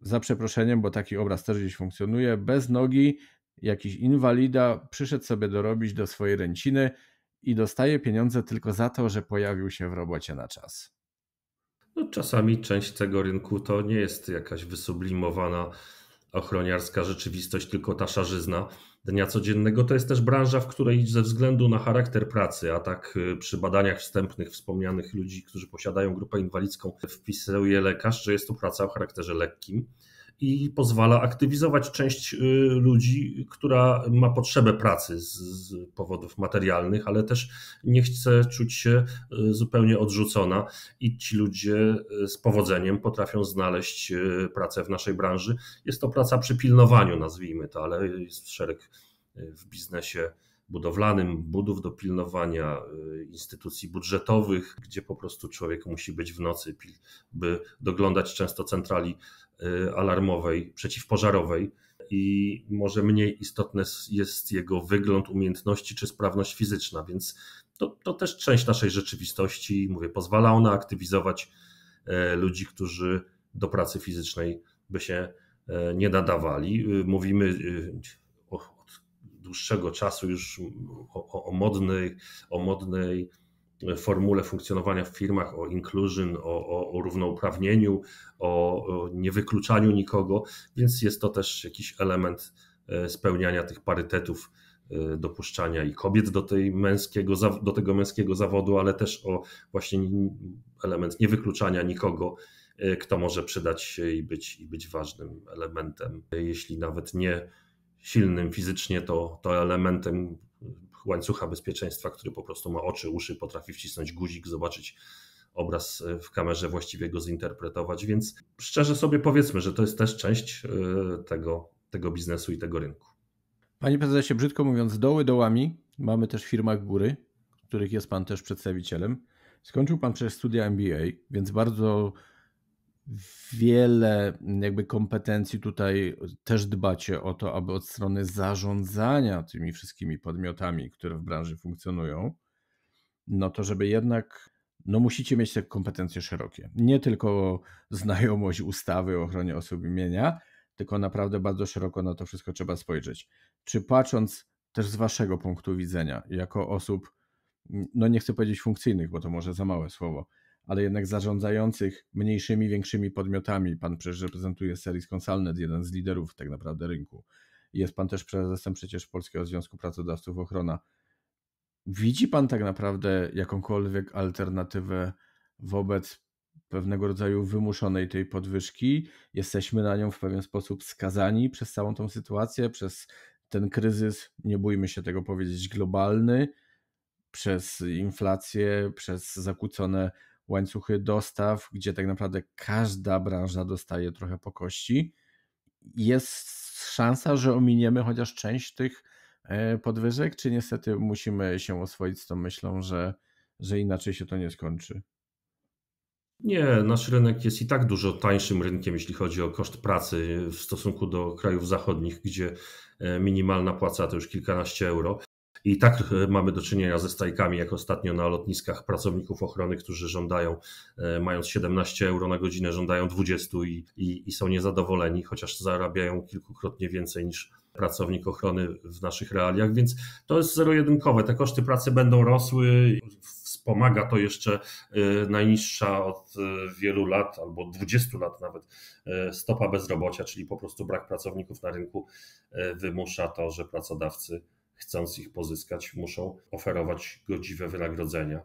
za przeproszeniem, bo taki obraz też gdzieś funkcjonuje, bez nogi, jakiś inwalida przyszedł sobie dorobić do swojej ręciny i dostaje pieniądze tylko za to, że pojawił się w robocie na czas. No, czasami część tego rynku to nie jest jakaś wysublimowana ochroniarska rzeczywistość, tylko ta szarzyzna dnia codziennego. To jest też branża, w której ze względu na charakter pracy, a tak y, przy badaniach wstępnych wspomnianych ludzi, którzy posiadają grupę inwalidzką, wpisuje lekarz, że jest to praca o charakterze lekkim i pozwala aktywizować część y, ludzi, która ma potrzebę pracy z, powodów materialnych, ale też nie chce czuć się y, zupełnie odrzucona i ci ludzie y, z powodzeniem potrafią znaleźć pracę w naszej branży. Jest to praca przy pilnowaniu, nazwijmy to, ale jest szereg w biznesie budowlanym, budów do pilnowania, instytucji budżetowych, gdzie po prostu człowiek musi być w nocy, by doglądać często centrali Y, alarmowej, przeciwpożarowej i może mniej istotny jest jego wygląd, umiejętności czy sprawność fizyczna, więc to, to też część naszej rzeczywistości. Mówię, pozwala ona aktywizować e, ludzi, którzy do pracy fizycznej by się e, nie nadawali. Y, mówimy y, od dłuższego czasu już o, o, o modnej, o modnej formule funkcjonowania w firmach, o inclusion, o, o, o równouprawnieniu, o, o niewykluczaniu nikogo, więc jest to też jakiś element e, spełniania tych parytetów, e, dopuszczania i kobiet do, tej męskiego, do tego męskiego zawodu, ale też o właśnie element niewykluczania nikogo, e, kto może przydać się i być, i być ważnym elementem, jeśli nawet nie silnym fizycznie, to, to elementem łańcucha bezpieczeństwa, który po prostu ma oczy, uszy, potrafi wcisnąć guzik, zobaczyć obraz e, w kamerze, właściwie go zinterpretować. Więc szczerze sobie powiedzmy, że to jest też część e, tego, tego biznesu i tego rynku. Panie prezesie, brzydko mówiąc, doły dołami. Mamy też w góry, których jest pan też przedstawicielem. Skończył pan przecież studia MBA, więc bardzo wiele mm, jakby kompetencji tutaj też dbacie o to, aby od strony zarządzania tymi wszystkimi podmiotami, które w branży funkcjonują, no to żeby jednak no musicie mieć te kompetencje szerokie. Nie tylko znajomość ustawy o ochronie osób imienia, mienia, tylko naprawdę bardzo szeroko na to wszystko trzeba spojrzeć. Czy patrząc też z waszego punktu widzenia, jako osób, mm, no nie chcę powiedzieć funkcyjnych, bo to może za małe słowo, ale jednak zarządzających mniejszymi, większymi podmiotami. Pan przecież reprezentuje Series Consultant, jeden z liderów tak naprawdę rynku. Jest pan też prezesem przecież Polskiego Związku Pracodawców Ochrona. Widzi pan tak naprawdę jakąkolwiek alternatywę wobec pewnego rodzaju wymuszonej tej podwyżki? Jesteśmy na nią w pewien sposób skazani przez całą tą sytuację, przez ten kryzys, nie bójmy się tego powiedzieć, globalny, przez inflację, przez zakłócone łańcuchy dostaw, gdzie tak naprawdę każda branża dostaje trochę po kości, jest szansa, że ominiemy chociaż część tych e, podwyżek, czy niestety musimy się oswoić z tą myślą, że, że inaczej się to nie skończy? Nie, nasz rynek jest i tak dużo tańszym rynkiem, jeśli chodzi o koszt pracy w stosunku do krajów zachodnich, gdzie e, minimalna płaca to już kilkanaście euro. I tak e, mamy do czynienia ze stajkami, jak ostatnio na lotniskach pracowników ochrony, którzy żądają, e, mając 17 euro na godzinę, żądają 20 i, i, i są niezadowoleni, chociaż zarabiają kilkukrotnie więcej niż pracownik ochrony w naszych realiach, więc to jest zero-jedynkowe. Te koszty pracy będą rosły. Wspomaga to jeszcze e, najniższa od wielu lat, albo 20 lat nawet, stopa bezrobocia, czyli po prostu brak pracowników na rynku wymusza to, że pracodawcy chcąc ich pozyskać, muszą oferować godziwe wynagrodzenia.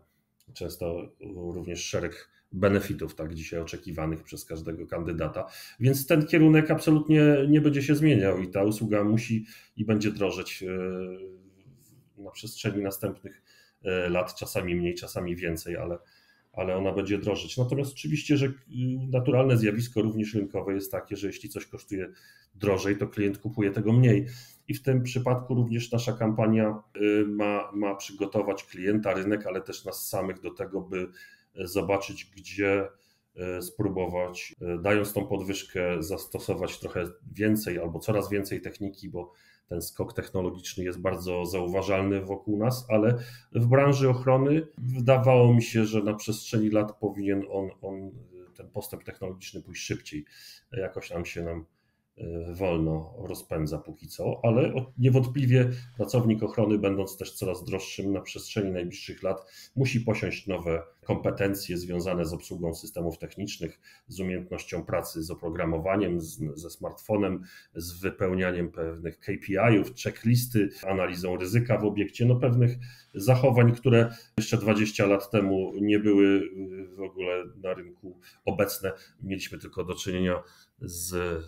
Często również szereg benefitów, tak dzisiaj oczekiwanych przez każdego kandydata. Więc ten kierunek absolutnie nie będzie się zmieniał i ta usługa musi i będzie drożeć e, na przestrzeni następnych e, lat, czasami mniej, czasami więcej, ale, ale ona będzie drożeć. Natomiast oczywiście, że y, naturalne zjawisko również rynkowe jest takie, że jeśli coś kosztuje drożej, to klient kupuje tego mniej i w tym przypadku również nasza kampania y, ma, ma przygotować klienta, rynek, ale też nas samych do tego, by e, zobaczyć, gdzie e, spróbować, e, dając tą podwyżkę, zastosować trochę więcej albo coraz więcej techniki, bo ten skok technologiczny jest bardzo zauważalny wokół nas, ale w branży ochrony wydawało mi się, że na przestrzeni lat powinien on, on ten postęp technologiczny pójść szybciej. Jakoś nam się nam Y, wolno rozpędza póki co, ale niewątpliwie pracownik ochrony, będąc też coraz droższym na przestrzeni najbliższych lat, musi posiąść nowe kompetencje związane z obsługą systemów technicznych, z umiejętnością pracy z oprogramowaniem, z, ze smartfonem, z wypełnianiem pewnych KPI-ów, checklisty, analizą ryzyka w obiekcie, no pewnych zachowań, które jeszcze 20 lat temu nie były y, w ogóle na rynku obecne. Mieliśmy tylko do czynienia z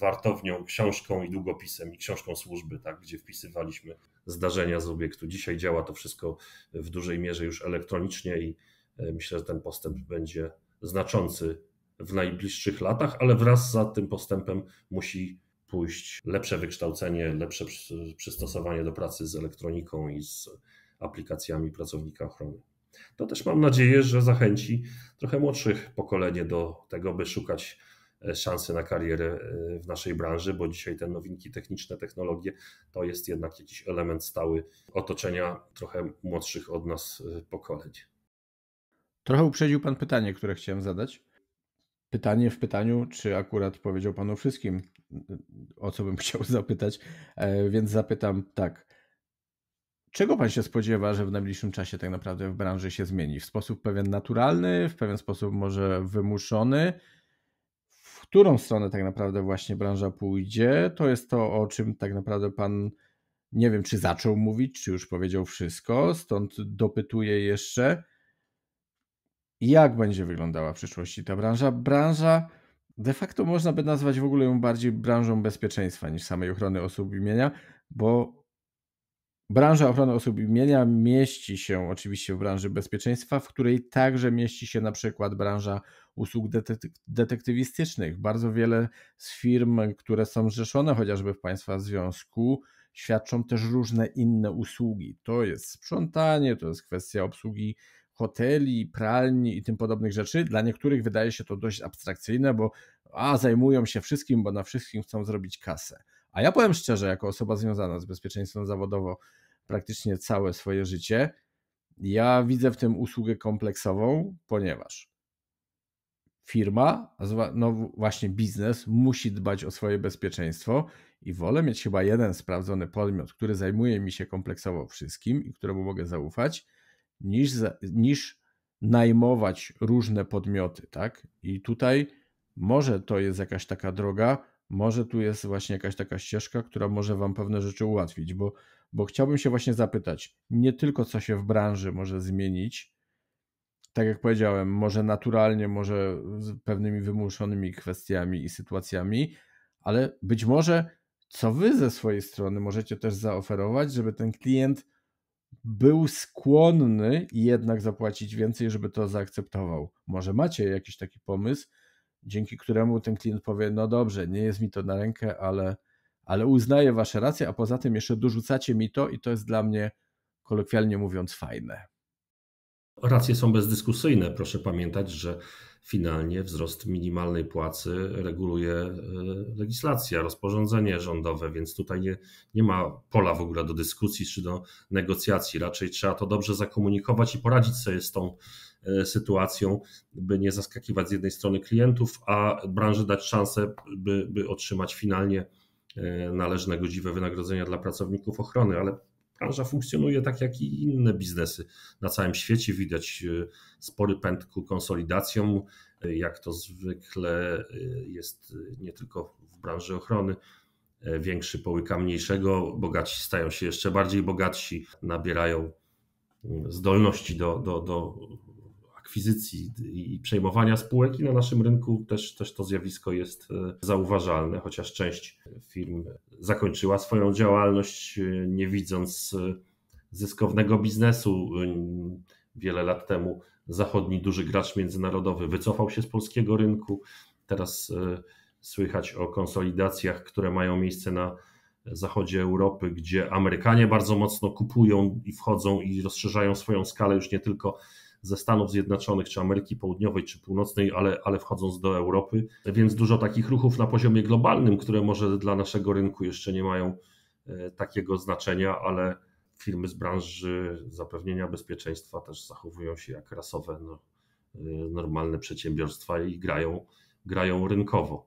wartownią, książką i długopisem i książką służby, tak, gdzie wpisywaliśmy zdarzenia z obiektu. Dzisiaj działa to wszystko w dużej mierze już elektronicznie i e, myślę, że ten postęp będzie znaczący w najbliższych latach, ale wraz z tym postępem musi pójść lepsze wykształcenie, lepsze przystosowanie do pracy z elektroniką i z aplikacjami pracownika ochrony. To też mam nadzieję, że zachęci trochę młodszych pokolenie do tego, by szukać E, szansę na karierę e, w naszej branży, bo dzisiaj te nowinki techniczne, technologie to jest jednak jakiś element stały otoczenia trochę młodszych od nas e, pokoleń. Trochę uprzedził Pan pytanie, które chciałem zadać. Pytanie w pytaniu, czy akurat powiedział Pan o wszystkim, o co bym (laughs) chciał zapytać, więc zapytam tak. Czego pan się spodziewa, że w najbliższym czasie tak naprawdę w branży się zmieni? W sposób pewien naturalny, w pewien sposób może wymuszony? którą stronę tak naprawdę właśnie branża pójdzie, to jest to, o czym tak naprawdę pan nie wiem, czy zaczął mówić, czy już powiedział wszystko, stąd dopytuję jeszcze, jak będzie wyglądała w przyszłości ta branża. Branża de facto można by nazwać w ogóle ją bardziej branżą bezpieczeństwa niż samej ochrony osób imienia, bo Branża ochrony osób i mienia mieści się oczywiście w branży bezpieczeństwa, w której także mieści się na przykład branża usług detektywistycznych. Bardzo wiele z firm, które są zrzeszone chociażby w Państwa związku, świadczą też różne inne usługi. To jest sprzątanie, to jest kwestia obsługi hoteli, pralni i tym podobnych rzeczy. Dla niektórych wydaje się to dość abstrakcyjne, bo a zajmują się wszystkim, bo na wszystkim chcą zrobić kasę. A ja powiem szczerze, jako osoba związana z bezpieczeństwem zawodowo praktycznie całe swoje życie, ja widzę w tym usługę kompleksową, ponieważ firma, no właśnie biznes, musi dbać o swoje bezpieczeństwo i wolę mieć chyba jeden sprawdzony podmiot, który zajmuje mi się kompleksowo wszystkim i któremu mogę zaufać, niż, niż najmować różne podmioty, tak? I tutaj może to jest jakaś taka droga, może tu jest właśnie jakaś taka ścieżka, która może Wam pewne rzeczy ułatwić, bo, bo chciałbym się właśnie zapytać, nie tylko co się w branży może zmienić, tak jak powiedziałem, może naturalnie, może z pewnymi wymuszonymi kwestiami i sytuacjami, ale być może co Wy ze swojej strony możecie też zaoferować, żeby ten klient był skłonny jednak zapłacić więcej, żeby to zaakceptował. Może macie jakiś taki pomysł, dzięki któremu ten klient powie, no dobrze, nie jest mi to na rękę, ale, ale uznaję wasze racje, a poza tym jeszcze dorzucacie mi to i to jest dla mnie, kolokwialnie mówiąc, fajne. Racje są bezdyskusyjne. Proszę pamiętać, że finalnie wzrost minimalnej płacy reguluje e, legislacja, rozporządzenie rządowe, więc tutaj nie, nie ma pola w ogóle do dyskusji czy do negocjacji. Raczej trzeba to dobrze zakomunikować i poradzić sobie z tą E, sytuacją, by nie zaskakiwać z jednej strony klientów, a branży dać szansę, by, by otrzymać finalnie e, należne godziwe wynagrodzenia dla pracowników ochrony, ale branża funkcjonuje tak jak i inne biznesy na całym świecie. Widać e, spory pęd ku konsolidacjom, jak to zwykle jest nie tylko w branży ochrony. Większy połyka mniejszego, bogaci stają się jeszcze bardziej bogatsi, nabierają mm, zdolności do, do, do akwizycji i przejmowania spółek i na naszym rynku też, też to zjawisko jest e, zauważalne, chociaż część firm zakończyła swoją działalność e, nie widząc e, zyskownego biznesu. Wiele lat temu zachodni duży gracz międzynarodowy wycofał się z polskiego rynku. Teraz słychać o konsolidacjach, które mają miejsce na zachodzie Europy, gdzie Amerykanie bardzo mocno kupują i wchodzą i rozszerzają swoją skalę już nie tylko ze Stanów Zjednoczonych, czy Ameryki Południowej, czy Północnej, ale, ale wchodząc do Europy. Więc dużo takich ruchów na poziomie globalnym, które może dla naszego rynku jeszcze nie mają e, takiego znaczenia, ale firmy z branży zapewnienia bezpieczeństwa też zachowują się jak rasowe, no, e, normalne przedsiębiorstwa i grają, grają rynkowo.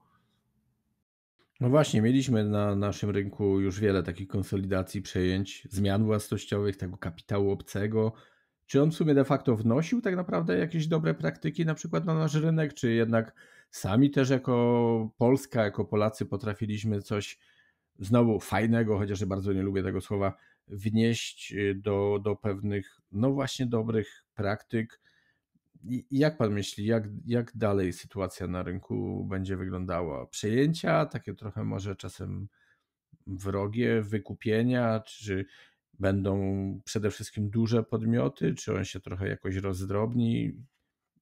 No właśnie, mieliśmy na naszym rynku już wiele takich konsolidacji, przejęć, zmian własnościowych, tego kapitału obcego, czy on w sumie de facto wnosił tak naprawdę jakieś dobre praktyki na przykład na nasz rynek, czy jednak sami też jako Polska, jako Polacy potrafiliśmy coś znowu fajnego, chociaż ja bardzo nie lubię tego słowa, wnieść y, do, do pewnych, no właśnie, dobrych praktyk. I jak pan myśli, jak, jak dalej sytuacja na rynku będzie wyglądała? Przejęcia, takie trochę może czasem wrogie, wykupienia, czy będą przede wszystkim duże podmioty, czy on się trochę jakoś rozdrobni.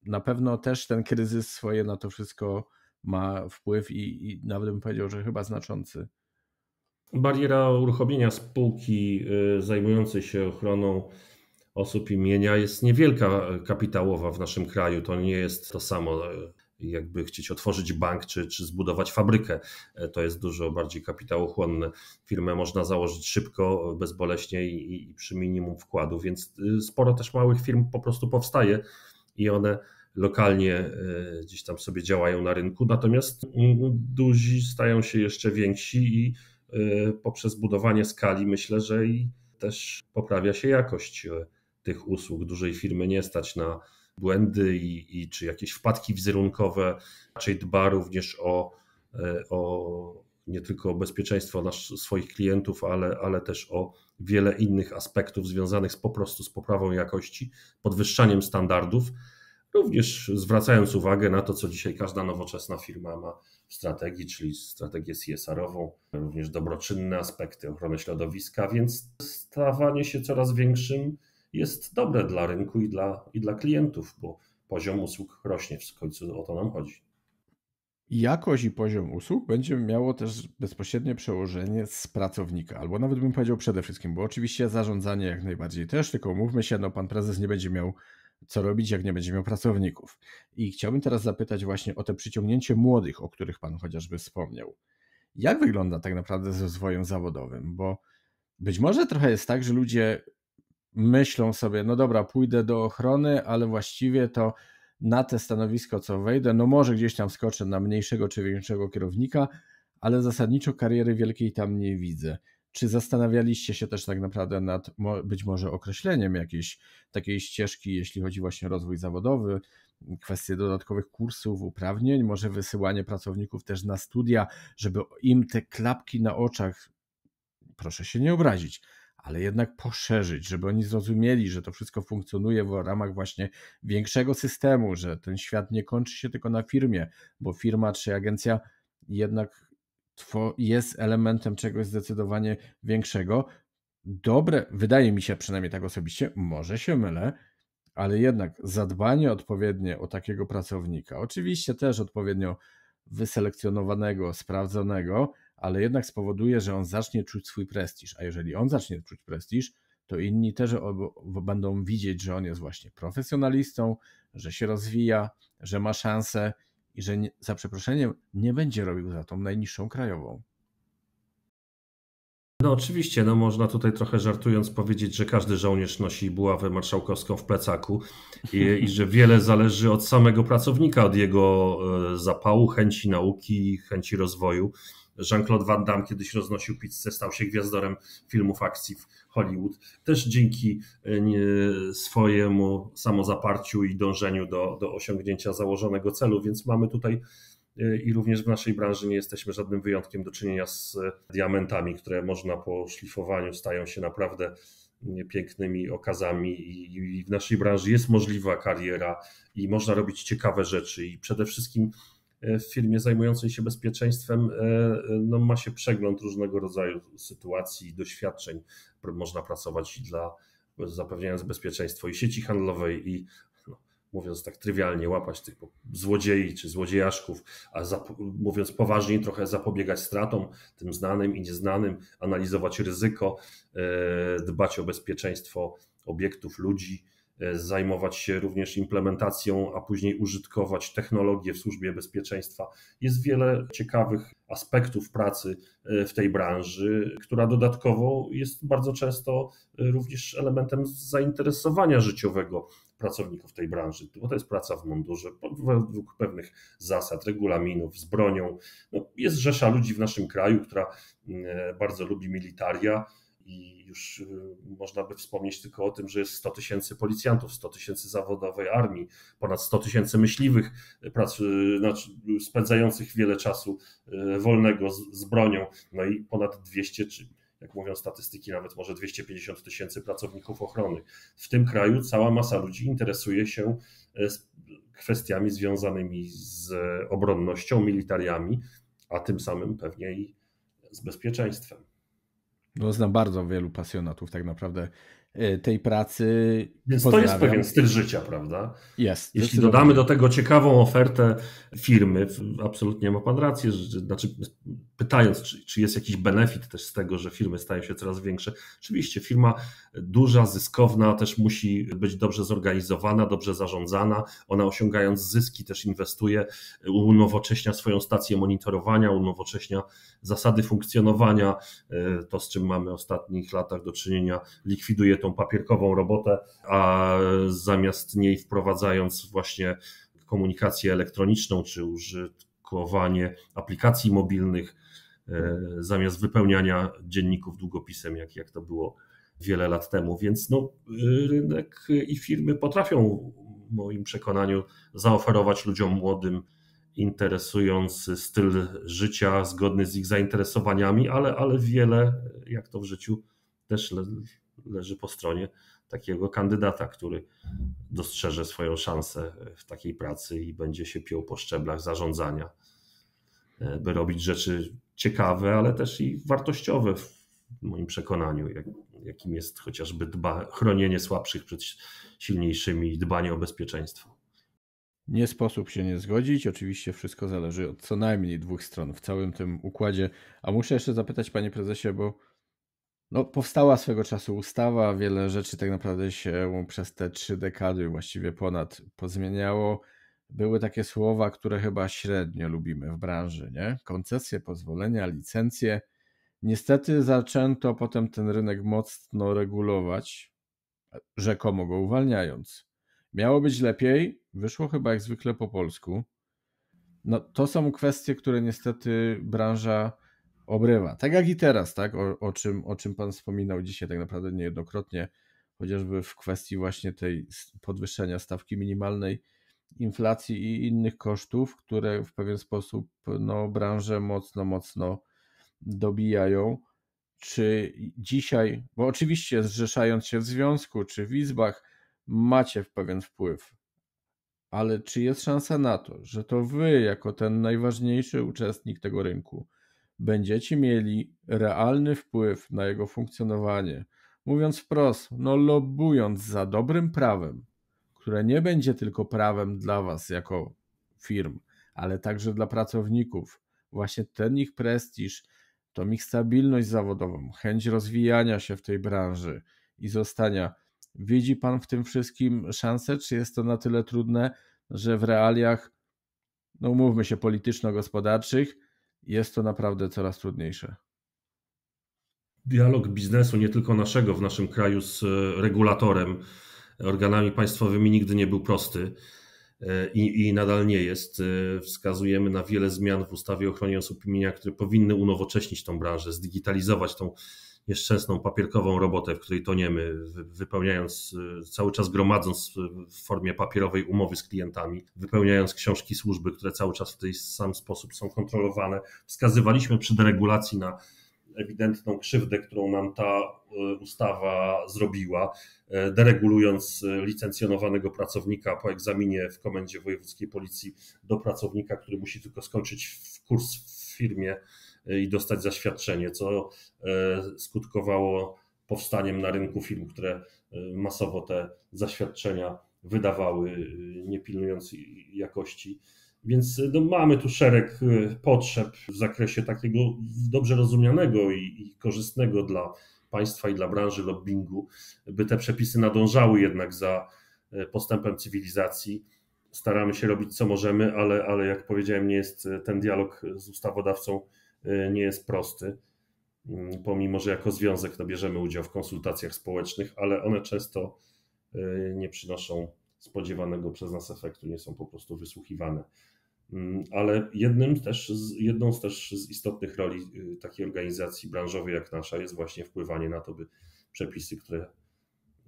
Na pewno też ten kryzys swoje na to wszystko ma wpływ i, i nawet bym powiedział, że chyba znaczący. Bariera uruchomienia spółki y, zajmującej się ochroną osób imienia jest niewielka kapitałowa w naszym kraju. To nie jest to samo jakby chcieć otworzyć bank czy, czy zbudować fabrykę. E, to jest dużo bardziej kapitałochłonne. Firmę można założyć szybko, bezboleśnie i, i przy minimum wkładu, więc y, sporo też małych firm po prostu powstaje i one lokalnie e, gdzieś tam sobie działają na rynku, natomiast mm, duzi stają się jeszcze więksi i e, poprzez budowanie skali myślę, że i też poprawia się jakość tych usług. Dużej firmy nie stać na błędy i, i czy jakieś wpadki wizerunkowe, raczej dba również o, e, o nie tylko o bezpieczeństwo nasz, swoich klientów, ale, ale też o wiele innych aspektów związanych z, po prostu z poprawą jakości, podwyższaniem standardów, również zwracając uwagę na to, co dzisiaj każda nowoczesna firma ma w strategii, czyli strategię CSR-ową, również dobroczynne aspekty ochrony środowiska, więc stawanie się coraz większym jest dobre dla rynku i dla, i dla klientów, bo poziom usług rośnie, w końcu o to nam chodzi. Jakość i poziom usług będzie miało też bezpośrednie przełożenie z pracownika, albo nawet bym powiedział przede wszystkim, bo oczywiście zarządzanie jak najbardziej też, tylko mówmy się, no pan prezes nie będzie miał co robić, jak nie będzie miał pracowników. I chciałbym teraz zapytać właśnie o te przyciągnięcie młodych, o których pan chociażby wspomniał. Jak wygląda tak naprawdę z rozwojem zawodowym? Bo być może trochę jest tak, że ludzie myślą sobie, no dobra, pójdę do ochrony, ale właściwie to na te stanowisko, co wejdę, no może gdzieś tam skoczę na mniejszego czy większego kierownika, ale zasadniczo kariery wielkiej tam nie widzę. Czy zastanawialiście się też tak naprawdę nad być może określeniem jakiejś takiej ścieżki, jeśli chodzi właśnie o rozwój zawodowy, kwestie dodatkowych kursów, uprawnień, może wysyłanie pracowników też na studia, żeby im te klapki na oczach, proszę się nie obrazić, ale jednak poszerzyć, żeby oni zrozumieli, że to wszystko funkcjonuje w ramach właśnie większego systemu, że ten świat nie kończy się tylko na firmie, bo firma czy agencja jednak jest elementem czegoś zdecydowanie większego. Dobre, wydaje mi się przynajmniej tak osobiście, może się mylę, ale jednak zadbanie odpowiednie o takiego pracownika, oczywiście też odpowiednio wyselekcjonowanego, sprawdzonego, ale jednak spowoduje, że on zacznie czuć swój prestiż. A jeżeli on zacznie czuć prestiż, to inni też będą widzieć, że on jest właśnie profesjonalistą, że się rozwija, że ma szansę i że nie, za przeproszeniem nie będzie robił za tą najniższą krajową. No oczywiście, no można tutaj trochę żartując powiedzieć, że każdy żołnierz nosi buławę marszałkowską w plecaku i, i że wiele zależy od samego pracownika, od jego e, zapału, chęci nauki, chęci rozwoju. Jean-Claude Van Damme kiedyś roznosił pizzę, stał się gwiazdorem filmów akcji w Hollywood. Też dzięki e, swojemu samozaparciu i dążeniu do, do osiągnięcia założonego celu, więc mamy tutaj e, i również w naszej branży nie jesteśmy żadnym wyjątkiem do czynienia z e, diamentami, które można po szlifowaniu stają się naprawdę pięknymi okazami i w naszej branży jest możliwa kariera i można robić ciekawe rzeczy i przede wszystkim E, w firmie zajmującej się bezpieczeństwem e, e, no, ma się przegląd różnego rodzaju sytuacji i doświadczeń. Można pracować dla zapewniając bezpieczeństwo i sieci handlowej i no, mówiąc tak trywialnie łapać tych złodziei czy złodziejaszków, a mówiąc poważniej trochę zapobiegać stratom tym znanym i nieznanym, analizować ryzyko, dbać o bezpieczeństwo obiektów, ludzi, E, zajmować się również implementacją, a później użytkować technologię w służbie bezpieczeństwa. Jest wiele ciekawych aspektów pracy e, w tej branży, która dodatkowo jest bardzo często e, również elementem zainteresowania życiowego pracowników tej branży, bo to jest praca w mundurze według pewnych zasad, regulaminów, z bronią. No, jest rzesza ludzi w naszym kraju, która mm, bardzo lubi militaria i już y, można by wspomnieć tylko o tym, że jest 100 tysięcy policjantów, 100 tysięcy zawodowej armii, ponad 100 tysięcy myśliwych y, prac, y, znaczy spędzających wiele czasu wolnego z, z bronią, no i ponad 200 czy jak mówią statystyki, nawet może 250 tysięcy pracowników ochrony. W tym kraju cała masa ludzi interesuje się kwestiami związanymi z obronnością, militariami, a tym samym pewnie i z bezpieczeństwem. No, znam bardzo wielu pasjonatów tak naprawdę E, tej pracy. Więc Pozdrawiam. to jest pewien styl życia, prawda? Jest. Jeśli dodamy do tego ciekawą ofertę firmy, absolutnie ma Pan rację, że, znaczy pytając, czy, czy, jest jakiś benefit też z tego, że firmy stają się coraz większe. Oczywiście firma duża, zyskowna też musi być dobrze zorganizowana, dobrze zarządzana. Ona osiągając zyski też inwestuje, unowocześnia swoją stację monitorowania, unowocześnia zasady funkcjonowania. E, to, z czym mamy w ostatnich latach do czynienia, likwiduje tą papierkową robotę, a zamiast niej wprowadzając właśnie komunikację elektroniczną czy użytkowanie aplikacji mobilnych, e, zamiast wypełniania dzienników długopisem, jak, jak to było wiele lat temu. Więc no, rynek i firmy potrafią, w moim przekonaniu, zaoferować ludziom młodym interesujący styl życia zgodny z ich zainteresowaniami, ale, ale wiele, jak to w życiu, też leży po stronie takiego kandydata, który dostrzeże swoją szansę w takiej pracy i będzie się piął po szczeblach zarządzania, e, by robić rzeczy ciekawe, ale też i wartościowe w moim przekonaniu, jak, jakim jest chociażby dba, chronienie słabszych przed silniejszymi i dbanie o bezpieczeństwo. Nie sposób się nie zgodzić. Oczywiście wszystko zależy od co najmniej dwóch stron w całym tym układzie. A muszę jeszcze zapytać, panie prezesie, bo no, powstała swego czasu ustawa, wiele rzeczy tak naprawdę się przez te trzy dekady, właściwie ponad, pozmieniało. Były takie słowa, które chyba średnio lubimy w branży, nie? Koncesje, pozwolenia, licencje. Niestety zaczęto potem ten rynek mocno regulować, rzekomo go uwalniając. Miało być lepiej, wyszło chyba jak zwykle po polsku. No, to są kwestie, które niestety branża obrywa. Tak jak i teraz, tak? O, o, czym, o czym Pan wspominał dzisiaj tak naprawdę niejednokrotnie, chociażby w kwestii właśnie tej podwyższenia stawki minimalnej, inflacji i innych kosztów, które w pewien sposób no, branżę mocno, mocno dobijają. Czy dzisiaj, bo oczywiście zrzeszając się w związku czy w izbach, macie pewien wpływ, ale czy jest szansa na to, że to wy, jako ten najważniejszy uczestnik tego rynku, będziecie mieli realny wpływ na jego funkcjonowanie. Mówiąc wprost, no lobując za dobrym prawem, które nie będzie tylko prawem dla was jako firm, ale także dla pracowników. Właśnie ten ich prestiż, tą ich stabilność zawodową, chęć rozwijania się w tej branży i zostania. Widzi pan w tym wszystkim szansę, czy jest to na tyle trudne, że w realiach, no mówmy się, polityczno-gospodarczych, jest to naprawdę coraz trudniejsze. Dialog biznesu, nie tylko naszego w naszym kraju, z e, regulatorem, organami państwowymi nigdy nie był prosty e, i, i nadal nie jest. E, wskazujemy na wiele zmian w ustawie o ochronie osób imienia, które powinny unowocześnić tą branżę, zdigitalizować tą nieszczęsną papierkową robotę, w której toniemy, wypełniając, e, cały czas gromadząc e, w formie papierowej umowy z klientami, wypełniając książki służby, które cały czas w ten sam sposób są kontrolowane. Wskazywaliśmy przy deregulacji na ewidentną krzywdę, którą nam ta e, ustawa zrobiła, deregulując licencjonowanego pracownika po egzaminie w Komendzie Wojewódzkiej Policji do pracownika, który musi tylko skończyć kurs w firmie i dostać zaświadczenie, co e, skutkowało powstaniem na rynku firm, które e, masowo te zaświadczenia wydawały, e, nie pilnując jakości. Więc no, mamy tu szereg potrzeb w zakresie takiego dobrze rozumianego i, i, korzystnego dla państwa i dla branży lobbingu, by te przepisy nadążały jednak za postępem cywilizacji. Staramy się robić co możemy, ale, ale jak powiedziałem, nie jest ten dialog z ustawodawcą Y, nie jest prosty, mm, pomimo że jako związek no, bierzemy udział w konsultacjach społecznych, ale one często y, nie przynoszą spodziewanego przez nas efektu, nie są po prostu wysłuchiwane. Mm, ale jednym też, jedną z też z istotnych roli y, takiej organizacji branżowej jak nasza jest właśnie wpływanie na to, by przepisy, które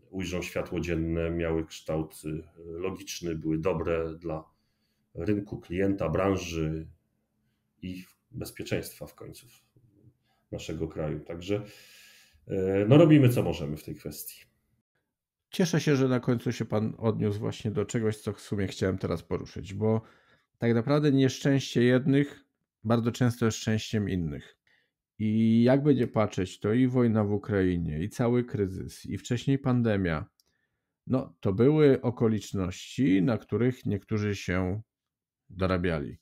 ujrzą światło dzienne, miały kształt logiczny, były dobre dla rynku, klienta, branży i bezpieczeństwa w końcu naszego kraju. Także e, no robimy co możemy w tej kwestii. Cieszę się, że na końcu się Pan odniósł właśnie do czegoś, co w sumie chciałem teraz poruszyć, bo tak naprawdę nieszczęście jednych bardzo często jest szczęściem innych. I jak będzie patrzeć, to i wojna w Ukrainie, i cały kryzys, i wcześniej pandemia, no to były okoliczności, na których niektórzy się dorabiali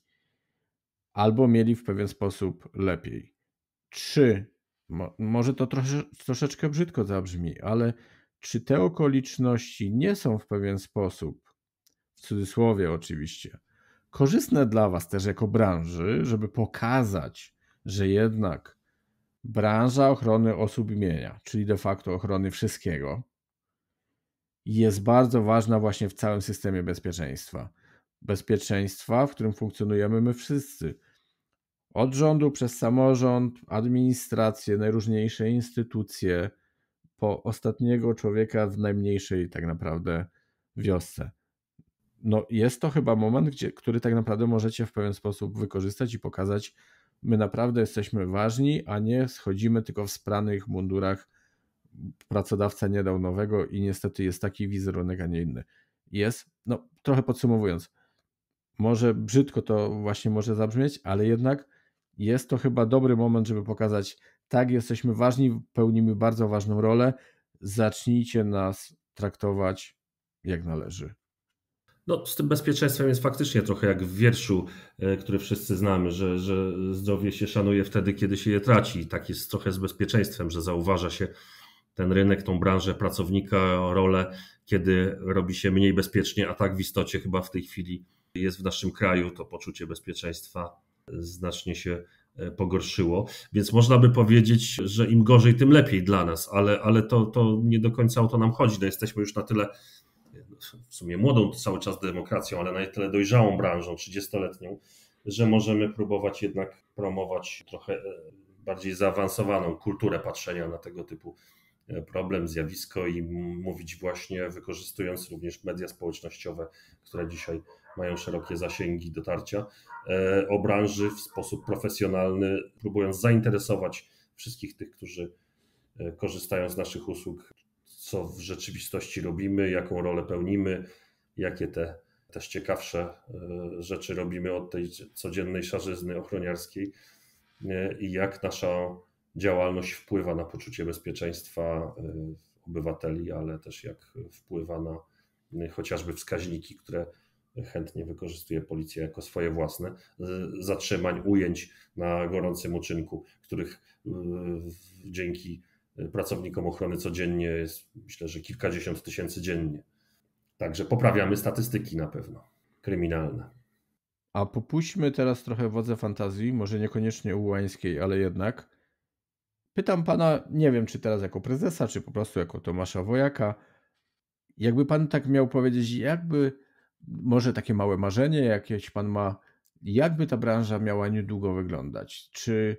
albo mieli w pewien sposób lepiej. Czy, mo, może to trosze, troszeczkę brzydko zabrzmi, ale czy te okoliczności nie są w pewien sposób, w cudzysłowie oczywiście, korzystne dla Was też jako branży, żeby pokazać, że jednak branża ochrony osób imienia, czyli de facto ochrony wszystkiego, jest bardzo ważna właśnie w całym systemie bezpieczeństwa bezpieczeństwa, w którym funkcjonujemy my wszyscy. Od rządu przez samorząd, administrację, najróżniejsze instytucje, po ostatniego człowieka w najmniejszej tak naprawdę wiosce. No, jest to chyba moment, gdzie, który tak naprawdę możecie w pewien sposób wykorzystać i pokazać, my naprawdę jesteśmy ważni, a nie schodzimy tylko w spranych mundurach. Pracodawca nie dał nowego i niestety jest taki wizerunek, a nie inny. Jest, no trochę podsumowując, może brzydko to właśnie może zabrzmieć, ale jednak jest to chyba dobry moment, żeby pokazać, tak, jesteśmy ważni, pełnimy bardzo ważną rolę, zacznijcie nas traktować jak należy. No, z tym bezpieczeństwem jest faktycznie trochę jak w wierszu, e, który wszyscy znamy, że, że zdrowie się szanuje wtedy, kiedy się je traci. tak jest trochę z bezpieczeństwem, że zauważa się ten rynek, tą branżę pracownika, rolę, kiedy robi się mniej bezpiecznie, a tak w istocie chyba w tej chwili jest w naszym kraju, to poczucie bezpieczeństwa znacznie się e, pogorszyło. Więc można by powiedzieć, że im gorzej, tym lepiej dla nas, ale, ale to, to nie do końca o to nam chodzi. No jesteśmy już na tyle w sumie młodą cały czas demokracją, ale na tyle dojrzałą branżą, 30-letnią, że możemy próbować jednak promować trochę e, bardziej zaawansowaną kulturę patrzenia na tego typu e, problem, zjawisko i mówić właśnie wykorzystując również media społecznościowe, które dzisiaj mają szerokie zasięgi dotarcia, e, o branży w sposób profesjonalny, próbując zainteresować wszystkich tych, którzy e, korzystają z naszych usług, co w rzeczywistości robimy, jaką rolę pełnimy, jakie te też ciekawsze e, rzeczy robimy od tej codziennej szarzyzny ochroniarskiej i jak nasza działalność wpływa na poczucie bezpieczeństwa obywateli, ale też jak wpływa na chociażby wskaźniki, które chętnie wykorzystuje policję jako swoje własne y, zatrzymań, ujęć na gorącym uczynku, których y, dzięki y, pracownikom ochrony codziennie jest myślę, że kilkadziesiąt tysięcy dziennie. Także poprawiamy statystyki na pewno kryminalne. A popuśćmy teraz trochę wodze fantazji, może niekoniecznie ułańskiej, ale jednak. Pytam pana, nie wiem czy teraz jako prezesa, czy po prostu jako Tomasza Wojaka, jakby pan tak miał powiedzieć, jakby może takie małe marzenie jakieś pan ma, jakby ta branża miała niedługo wyglądać? Czy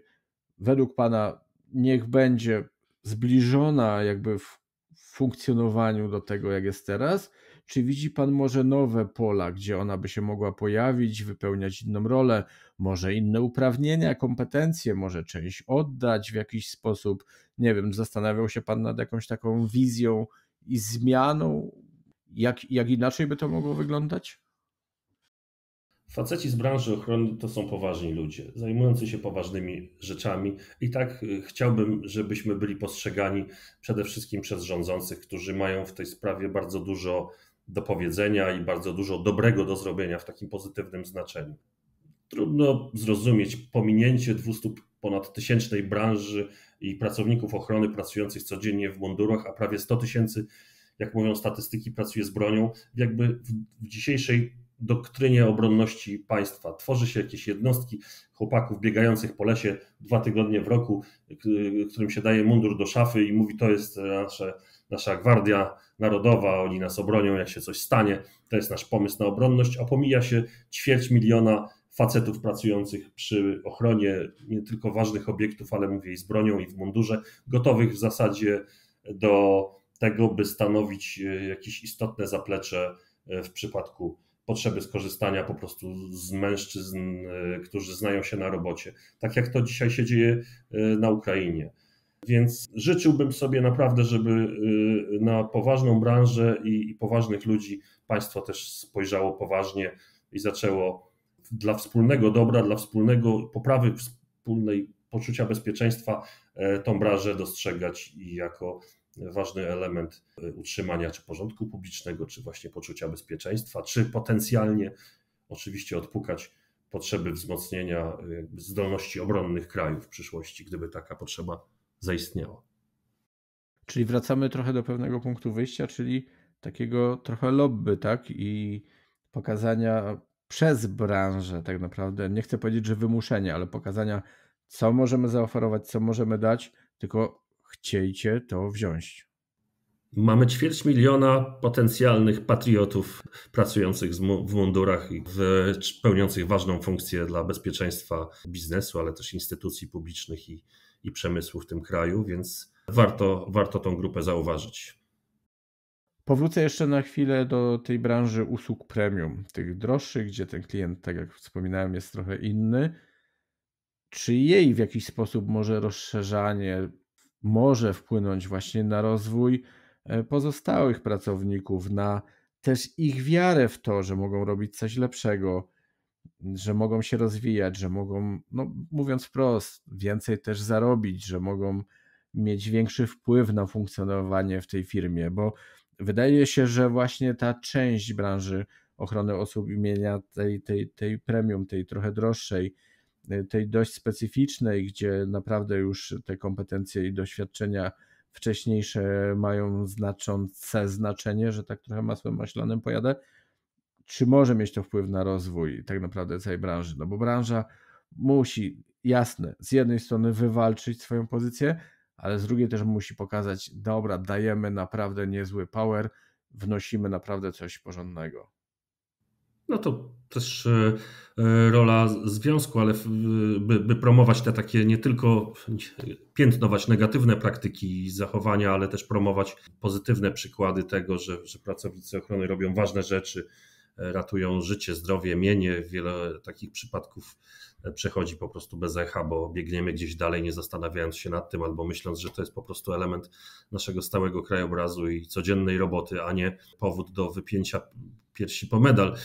według pana niech będzie zbliżona jakby w funkcjonowaniu do tego, jak jest teraz? Czy widzi pan może nowe pola, gdzie ona by się mogła pojawić, wypełniać inną rolę, może inne uprawnienia, kompetencje, może część oddać w jakiś sposób? Nie wiem, zastanawiał się pan nad jakąś taką wizją i zmianą jak, jak inaczej by to mogło wyglądać? Faceci z branży ochrony to są poważni ludzie, zajmujący się poważnymi rzeczami. I tak y, chciałbym, żebyśmy byli postrzegani przede wszystkim przez rządzących, którzy mają w tej sprawie bardzo dużo do powiedzenia i bardzo dużo dobrego do zrobienia w takim pozytywnym znaczeniu. Trudno zrozumieć pominięcie 200 ponad tysięcznej branży i pracowników ochrony pracujących codziennie w mundurach, a prawie 100 tysięcy jak mówią statystyki, pracuje z bronią. Jakby w, w dzisiejszej doktrynie obronności państwa. Tworzy się jakieś jednostki chłopaków biegających po lesie dwa tygodnie w roku, którym się daje mundur do szafy i mówi: To jest nasze, nasza gwardia narodowa, oni nas obronią, jak się coś stanie. To jest nasz pomysł na obronność. A pomija się ćwierć miliona facetów pracujących przy ochronie nie tylko ważnych obiektów, ale mówię i z bronią, i w mundurze, gotowych w zasadzie do tego, by stanowić e, jakieś istotne zaplecze e, w przypadku potrzeby skorzystania po prostu z mężczyzn, e, którzy znają się na robocie, tak jak to dzisiaj się dzieje na Ukrainie. Więc życzyłbym sobie naprawdę, żeby na poważną branżę i, poważnych ludzi państwo też spojrzało poważnie i zaczęło dla wspólnego dobra, dla wspólnego poprawy wspólnej poczucia bezpieczeństwa tą branżę dostrzegać i jako ważny element y, utrzymania czy porządku publicznego, czy właśnie poczucia bezpieczeństwa, czy potencjalnie oczywiście odpukać potrzeby wzmocnienia y, zdolności obronnych krajów w przyszłości, gdyby taka potrzeba zaistniała. Czyli wracamy trochę do pewnego punktu wyjścia, czyli takiego trochę lobby, tak? I pokazania przez branżę tak naprawdę, nie chcę powiedzieć, że wymuszenie, ale pokazania, co możemy zaoferować, co możemy dać, tylko chciejcie to wziąć. Mamy ćwierć miliona potencjalnych patriotów pracujących w mundurach i w, pełniących ważną funkcję dla bezpieczeństwa biznesu, ale też instytucji publicznych i, i przemysłu w tym kraju, więc warto, warto tą grupę zauważyć. Powrócę jeszcze na chwilę do tej branży usług premium, tych droższych, gdzie ten klient, tak jak wspominałem, jest trochę inny. Czy jej w jakiś sposób może rozszerzanie może wpłynąć właśnie na rozwój e, pozostałych pracowników, na też ich wiarę w to, że mogą robić coś lepszego, że mogą się rozwijać, że mogą, no mówiąc wprost, więcej też zarobić, że mogą mieć większy wpływ na funkcjonowanie w tej firmie, bo wydaje się, że właśnie ta część branży ochrony osób imienia, tej, tej, tej premium, tej trochę droższej, Y, tej dość specyficznej, gdzie naprawdę już te kompetencje i doświadczenia wcześniejsze mają znaczące znaczenie, że tak trochę masłem maślanym pojadę, czy może mieć to wpływ na rozwój tak naprawdę całej branży? No bo branża musi, jasne, z jednej strony wywalczyć swoją pozycję, ale z drugiej też musi pokazać, dobra, dajemy naprawdę niezły power, wnosimy naprawdę coś porządnego no to też e, e, rola związku, ale by, by, promować te takie nie tylko piętnować negatywne praktyki i zachowania, ale też promować pozytywne przykłady tego, że, że pracownicy ochrony robią ważne rzeczy, e, ratują życie, zdrowie, mienie. Wiele takich przypadków przechodzi po prostu bez echa, bo biegniemy gdzieś dalej, nie zastanawiając się nad tym, albo myśląc, że to jest po prostu element naszego stałego krajobrazu i codziennej roboty, a nie powód do wypięcia piersi po medal.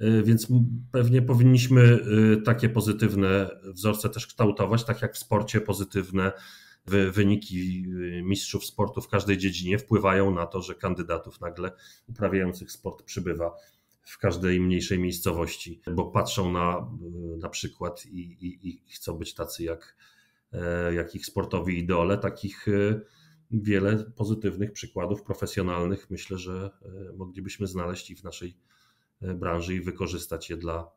E, więc pewnie powinniśmy e, takie pozytywne wzorce też kształtować, tak jak w sporcie pozytywne wyniki e, mistrzów sportu w każdej dziedzinie wpływają na to, że kandydatów nagle uprawiających sport przybywa w każdej mniejszej miejscowości, bo patrzą na, na przykład i, i, i chcą być tacy jak, jak ich sportowi idole, takich wiele pozytywnych przykładów profesjonalnych myślę, że e, moglibyśmy znaleźć i w naszej e, branży i wykorzystać je dla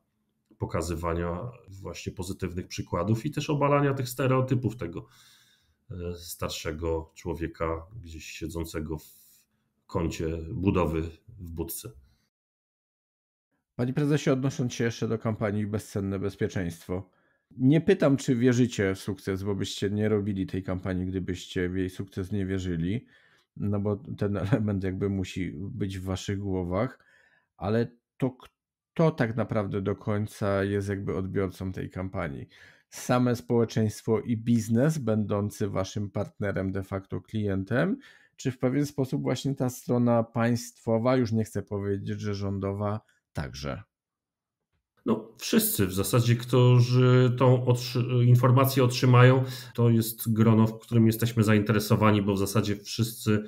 pokazywania właśnie pozytywnych przykładów i też obalania tych stereotypów tego e, starszego człowieka gdzieś siedzącego w kącie budowy w budce. Panie prezesie, odnosząc się jeszcze do kampanii Bezcenne Bezpieczeństwo, nie pytam, czy wierzycie w sukces, bo byście nie robili tej kampanii, gdybyście w jej sukces nie wierzyli, no bo ten (laughs) element jakby musi być w waszych głowach, ale to kto tak naprawdę do końca jest jakby odbiorcą tej kampanii? Same społeczeństwo i biznes będący waszym partnerem, de facto klientem, czy w pewien sposób właśnie ta strona państwowa, już nie chcę powiedzieć, że rządowa, także? No, wszyscy w zasadzie, którzy tą otrzy- informację otrzymają, to jest grono, w którym jesteśmy zainteresowani, bo w zasadzie wszyscy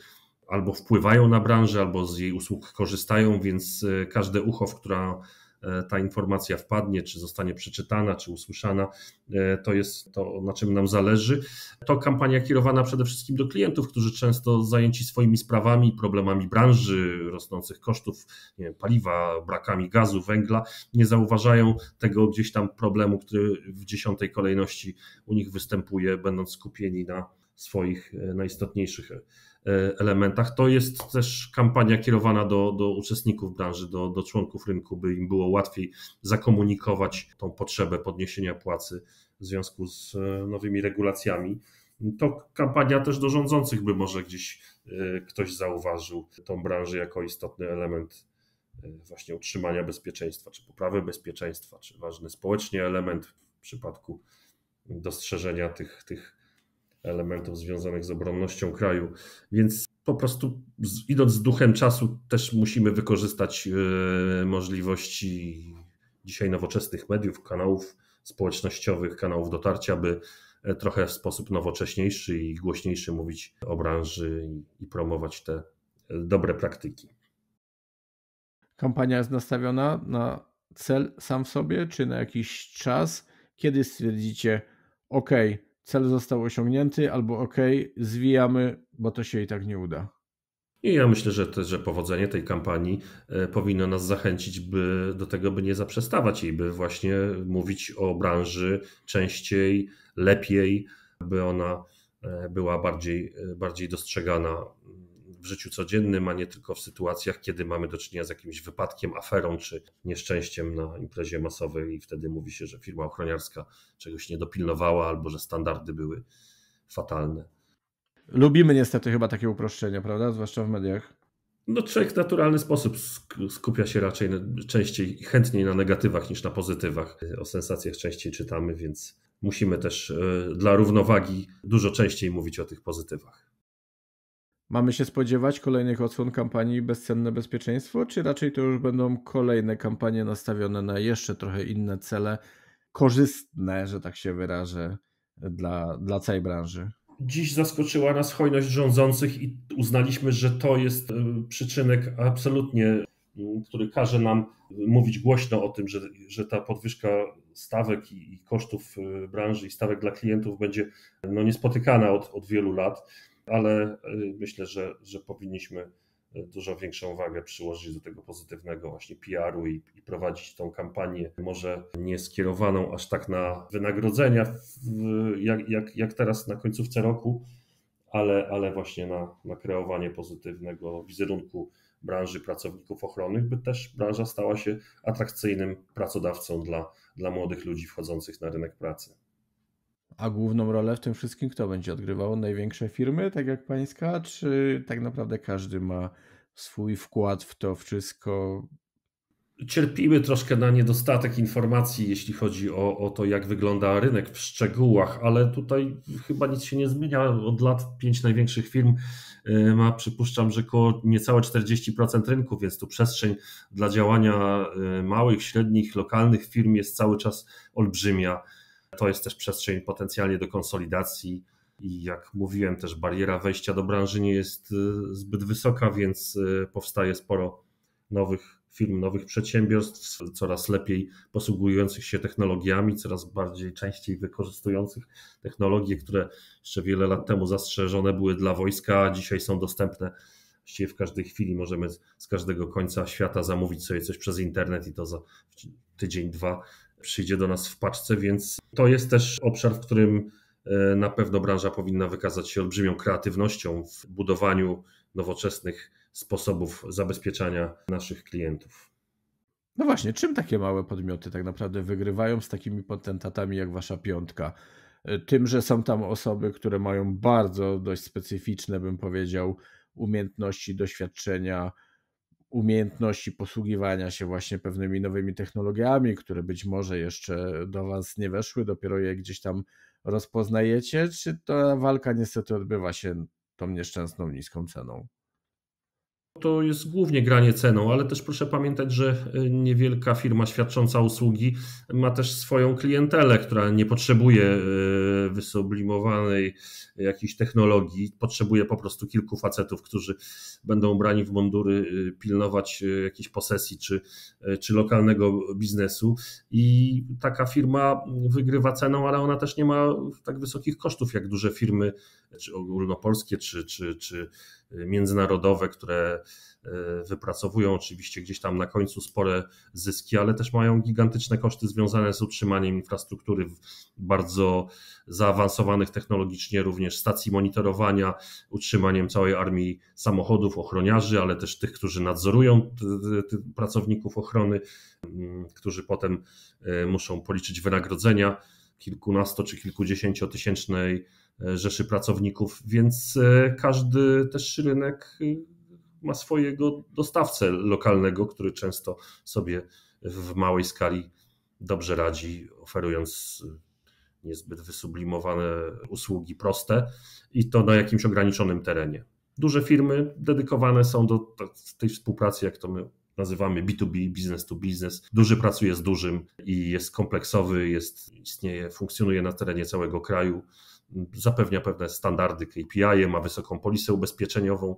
albo wpływają na branżę, albo z jej usług korzystają, więc e, każde ucho, w która E, ta informacja wpadnie, czy zostanie przeczytana, czy usłyszana. E, to jest to, na czym nam zależy. To kampania kierowana przede wszystkim do klientów, którzy często zajęci swoimi sprawami, problemami branży, rosnących kosztów wiem, paliwa, brakami gazu, węgla, nie zauważają tego gdzieś tam problemu, który w dziesiątej kolejności u nich występuje, będąc skupieni na swoich e, najistotniejszych E, elementach. To jest też kampania kierowana do, do uczestników branży, do, do członków rynku, by im było łatwiej zakomunikować tą potrzebę podniesienia płacy w związku z e, nowymi regulacjami. To kampania też do rządzących, by może gdzieś e, ktoś zauważył tą branżę jako istotny element właśnie utrzymania bezpieczeństwa, czy poprawy bezpieczeństwa, czy ważny społecznie element w przypadku dostrzeżenia tych, tych elementów związanych z obronnością kraju. Więc po prostu idąc z duchem czasu, też musimy wykorzystać e, możliwości dzisiaj nowoczesnych mediów, kanałów społecznościowych, kanałów dotarcia, by e, trochę w sposób nowocześniejszy i głośniejszy mówić o branży i promować te e, dobre praktyki. Kampania jest nastawiona na cel sam w sobie, czy na jakiś czas, kiedy stwierdzicie, okej cel został osiągnięty, albo ok, zwijamy, bo to się i tak nie uda. I ja myślę, że też, że powodzenie tej kampanii e, powinno nas zachęcić by, do tego, by nie zaprzestawać jej, by właśnie mówić o branży częściej, lepiej, by ona e, była bardziej, e, bardziej dostrzegana mm, w życiu codziennym, a nie tylko w sytuacjach, kiedy mamy do czynienia z jakimś wypadkiem, aferą czy nieszczęściem na imprezie masowej i wtedy mówi się, że firma ochroniarska czegoś nie dopilnowała albo że standardy były fatalne. Lubimy niestety chyba takie uproszczenia, prawda? Zwłaszcza w mediach. No, człowiek w naturalny sposób skupia się raczej częściej i chętniej na negatywach niż na pozytywach. O sensacjach częściej czytamy, więc musimy też e, dla równowagi dużo częściej mówić o tych pozytywach. Mamy się spodziewać kolejnych odsłon kampanii Bezcenne Bezpieczeństwo, czy raczej to już będą kolejne kampanie nastawione na jeszcze trochę inne cele, korzystne, że tak się wyrażę, dla, dla całej branży? Dziś zaskoczyła nas hojność rządzących i uznaliśmy, że to jest e, przyczynek absolutnie, który każe nam mówić głośno o tym, że, że ta podwyżka stawek i, i kosztów e, branży i stawek dla klientów będzie no, niespotykana od, od wielu lat ale e, myślę, że, że powinniśmy e, dużo większą wagę przyłożyć do tego pozytywnego właśnie PR-u i, i, prowadzić tą kampanię, może nie skierowaną aż tak na wynagrodzenia, w, jak, jak, jak teraz na końcówce roku, ale, ale właśnie na, na kreowanie pozytywnego wizerunku branży pracowników ochrony, by też branża stała się atrakcyjnym pracodawcą dla, dla młodych ludzi wchodzących na rynek pracy. A główną rolę w tym wszystkim kto będzie odgrywał? Największe firmy, tak jak pańska, czy tak naprawdę każdy ma swój wkład w to wszystko? Cierpimy troszkę na niedostatek informacji, jeśli chodzi o, o to, jak wygląda rynek w szczegółach, ale tutaj chyba nic się nie zmienia. Od lat pięć największych firm y, ma, przypuszczam, że około niecałe 40% rynku, więc tu przestrzeń dla działania y, małych, średnich, lokalnych firm jest cały czas olbrzymia. To jest też przestrzeń potencjalnie do konsolidacji. I jak mówiłem, też bariera wejścia do branży nie jest y, zbyt wysoka, więc y, powstaje sporo nowych firm, nowych przedsiębiorstw, coraz lepiej posługujących się technologiami, coraz bardziej częściej wykorzystujących technologie, które jeszcze wiele lat temu zastrzeżone były dla wojska, a dzisiaj są dostępne. Właściwie w każdej chwili możemy z każdego końca świata zamówić sobie coś przez internet i to za tydzień, dwa przyjdzie do nas w paczce, więc to jest też obszar, w którym e, na pewno branża powinna wykazać się olbrzymią kreatywnością w budowaniu nowoczesnych sposobów zabezpieczania naszych klientów. No właśnie, czym takie małe podmioty tak naprawdę wygrywają z takimi potentatami jak wasza piątka? E, tym, że są tam osoby, które mają bardzo dość specyficzne, bym powiedział, umiejętności, doświadczenia, umiejętności posługiwania się właśnie pewnymi nowymi technologiami, które być może jeszcze do Was nie weszły, dopiero je gdzieś tam rozpoznajecie, czy ta walka niestety odbywa się tą nieszczęsną niską ceną? To jest głównie granie ceną, ale też proszę pamiętać, że e, niewielka firma świadcząca usługi ma też swoją klientelę, która nie potrzebuje e, wysublimowanej jakiejś technologii, potrzebuje po prostu kilku facetów, którzy będą ubrani w mundury y, pilnować y, jakiejś posesji czy, y, czy lokalnego biznesu. I taka firma wygrywa ceną, ale ona też nie ma tak wysokich kosztów jak duże firmy, czy ogólnopolskie, czy, czy, czy międzynarodowe, które E, wypracowują oczywiście gdzieś tam na końcu spore zyski, ale też mają gigantyczne koszty związane z utrzymaniem infrastruktury bardzo zaawansowanych technologicznie, również stacji monitorowania, utrzymaniem całej armii samochodów, ochroniarzy, ale też tych, którzy nadzorują pracowników ochrony, mm, którzy potem e, muszą policzyć wynagrodzenia kilkunasto czy kilkudziesięciotysięcznej e, rzeszy pracowników, więc każdy też rynek y, ma swojego dostawcę lokalnego, który często sobie w małej skali dobrze radzi, oferując niezbyt wysublimowane usługi proste i to na jakimś ograniczonym terenie. Duże firmy dedykowane są do tej współpracy, jak to my nazywamy B2B, business to business. Duży pracuje z dużym i jest kompleksowy, jest, istnieje, funkcjonuje na terenie całego kraju, zapewnia pewne standardy KPI, ma wysoką polisę ubezpieczeniową,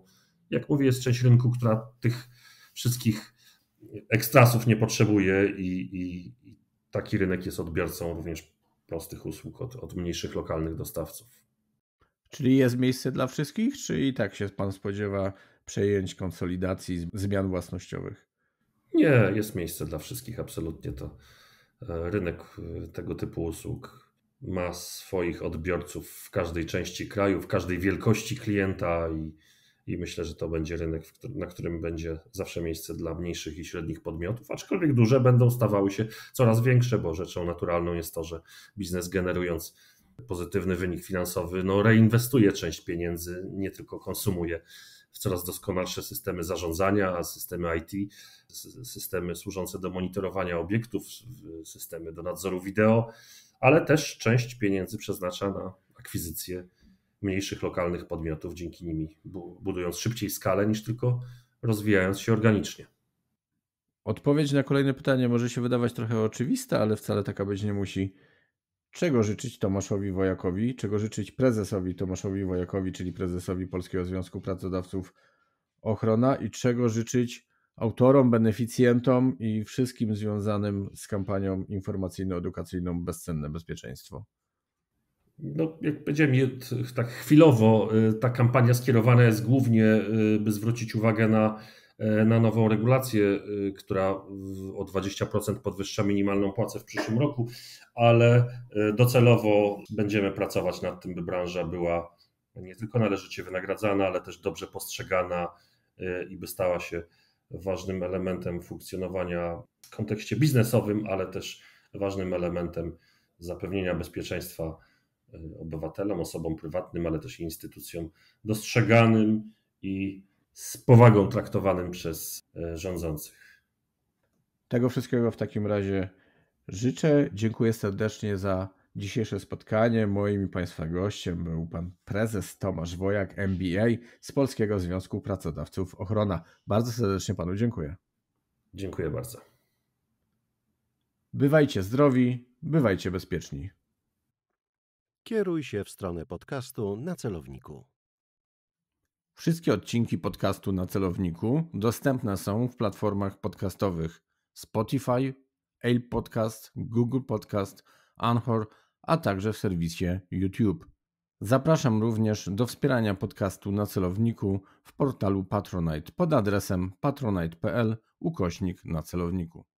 jak mówię, jest część rynku, która tych wszystkich ekstrasów nie potrzebuje i, i taki rynek jest odbiorcą również prostych usług od, od mniejszych lokalnych dostawców. Czyli jest miejsce dla wszystkich, czy i tak się pan spodziewa przejęć, konsolidacji, zmian własnościowych? Nie, jest miejsce dla wszystkich, absolutnie to. E, rynek e, tego typu usług ma swoich odbiorców w każdej części kraju, w każdej wielkości klienta i i myślę, że to będzie rynek, na którym będzie zawsze miejsce dla mniejszych i średnich podmiotów, aczkolwiek duże będą stawały się coraz większe, bo rzeczą naturalną jest to, że biznes generując pozytywny wynik finansowy, no reinwestuje część pieniędzy, nie tylko konsumuje w coraz doskonalsze systemy zarządzania, systemy IT, systemy służące do monitorowania obiektów, systemy do nadzoru wideo, ale też część pieniędzy przeznacza na akwizycję mniejszych lokalnych podmiotów, dzięki nimi budując szybciej skalę niż tylko rozwijając się organicznie. Odpowiedź na kolejne pytanie może się wydawać trochę oczywista, ale wcale taka być nie musi. Czego życzyć Tomaszowi Wojakowi, czego życzyć prezesowi Tomaszowi Wojakowi, czyli prezesowi Polskiego Związku Pracodawców Ochrona i czego życzyć autorom, beneficjentom i wszystkim związanym z kampanią informacyjno-edukacyjną Bezcenne Bezpieczeństwo? no, jak powiedziałem, tak chwilowo y, ta kampania skierowana jest głównie, y, by zwrócić uwagę na, y, na nową regulację, która o 20% podwyższa minimalną płacę w przyszłym roku, ale docelowo będziemy pracować nad tym, by branża była nie tylko należycie wynagradzana, ale też dobrze postrzegana i by stała się ważnym elementem funkcjonowania w kontekście biznesowym, ale też ważnym elementem zapewnienia bezpieczeństwa obywatelom, osobom prywatnym, ale też instytucjom dostrzeganym i z powagą traktowanym przez e, rządzących. Tego wszystkiego w takim razie życzę. Dziękuję serdecznie za dzisiejsze spotkanie. Moim i Państwa gościem był pan prezes Tomasz Wojak, MBA z Polskiego Związku Pracodawców Ochrona. Bardzo serdecznie panu dziękuję. Dziękuję bardzo. Bywajcie zdrowi, bywajcie bezpieczni kieruj się w stronę podcastu na celowniku. Wszystkie odcinki podcastu na celowniku dostępne są w platformach podcastowych Spotify, Apple Podcast, Google Podcast, Anchor, a także w serwisie YouTube. Zapraszam również do wspierania podcastu na celowniku w portalu Patronite pod adresem patronite.pl ukośnik na celowniku.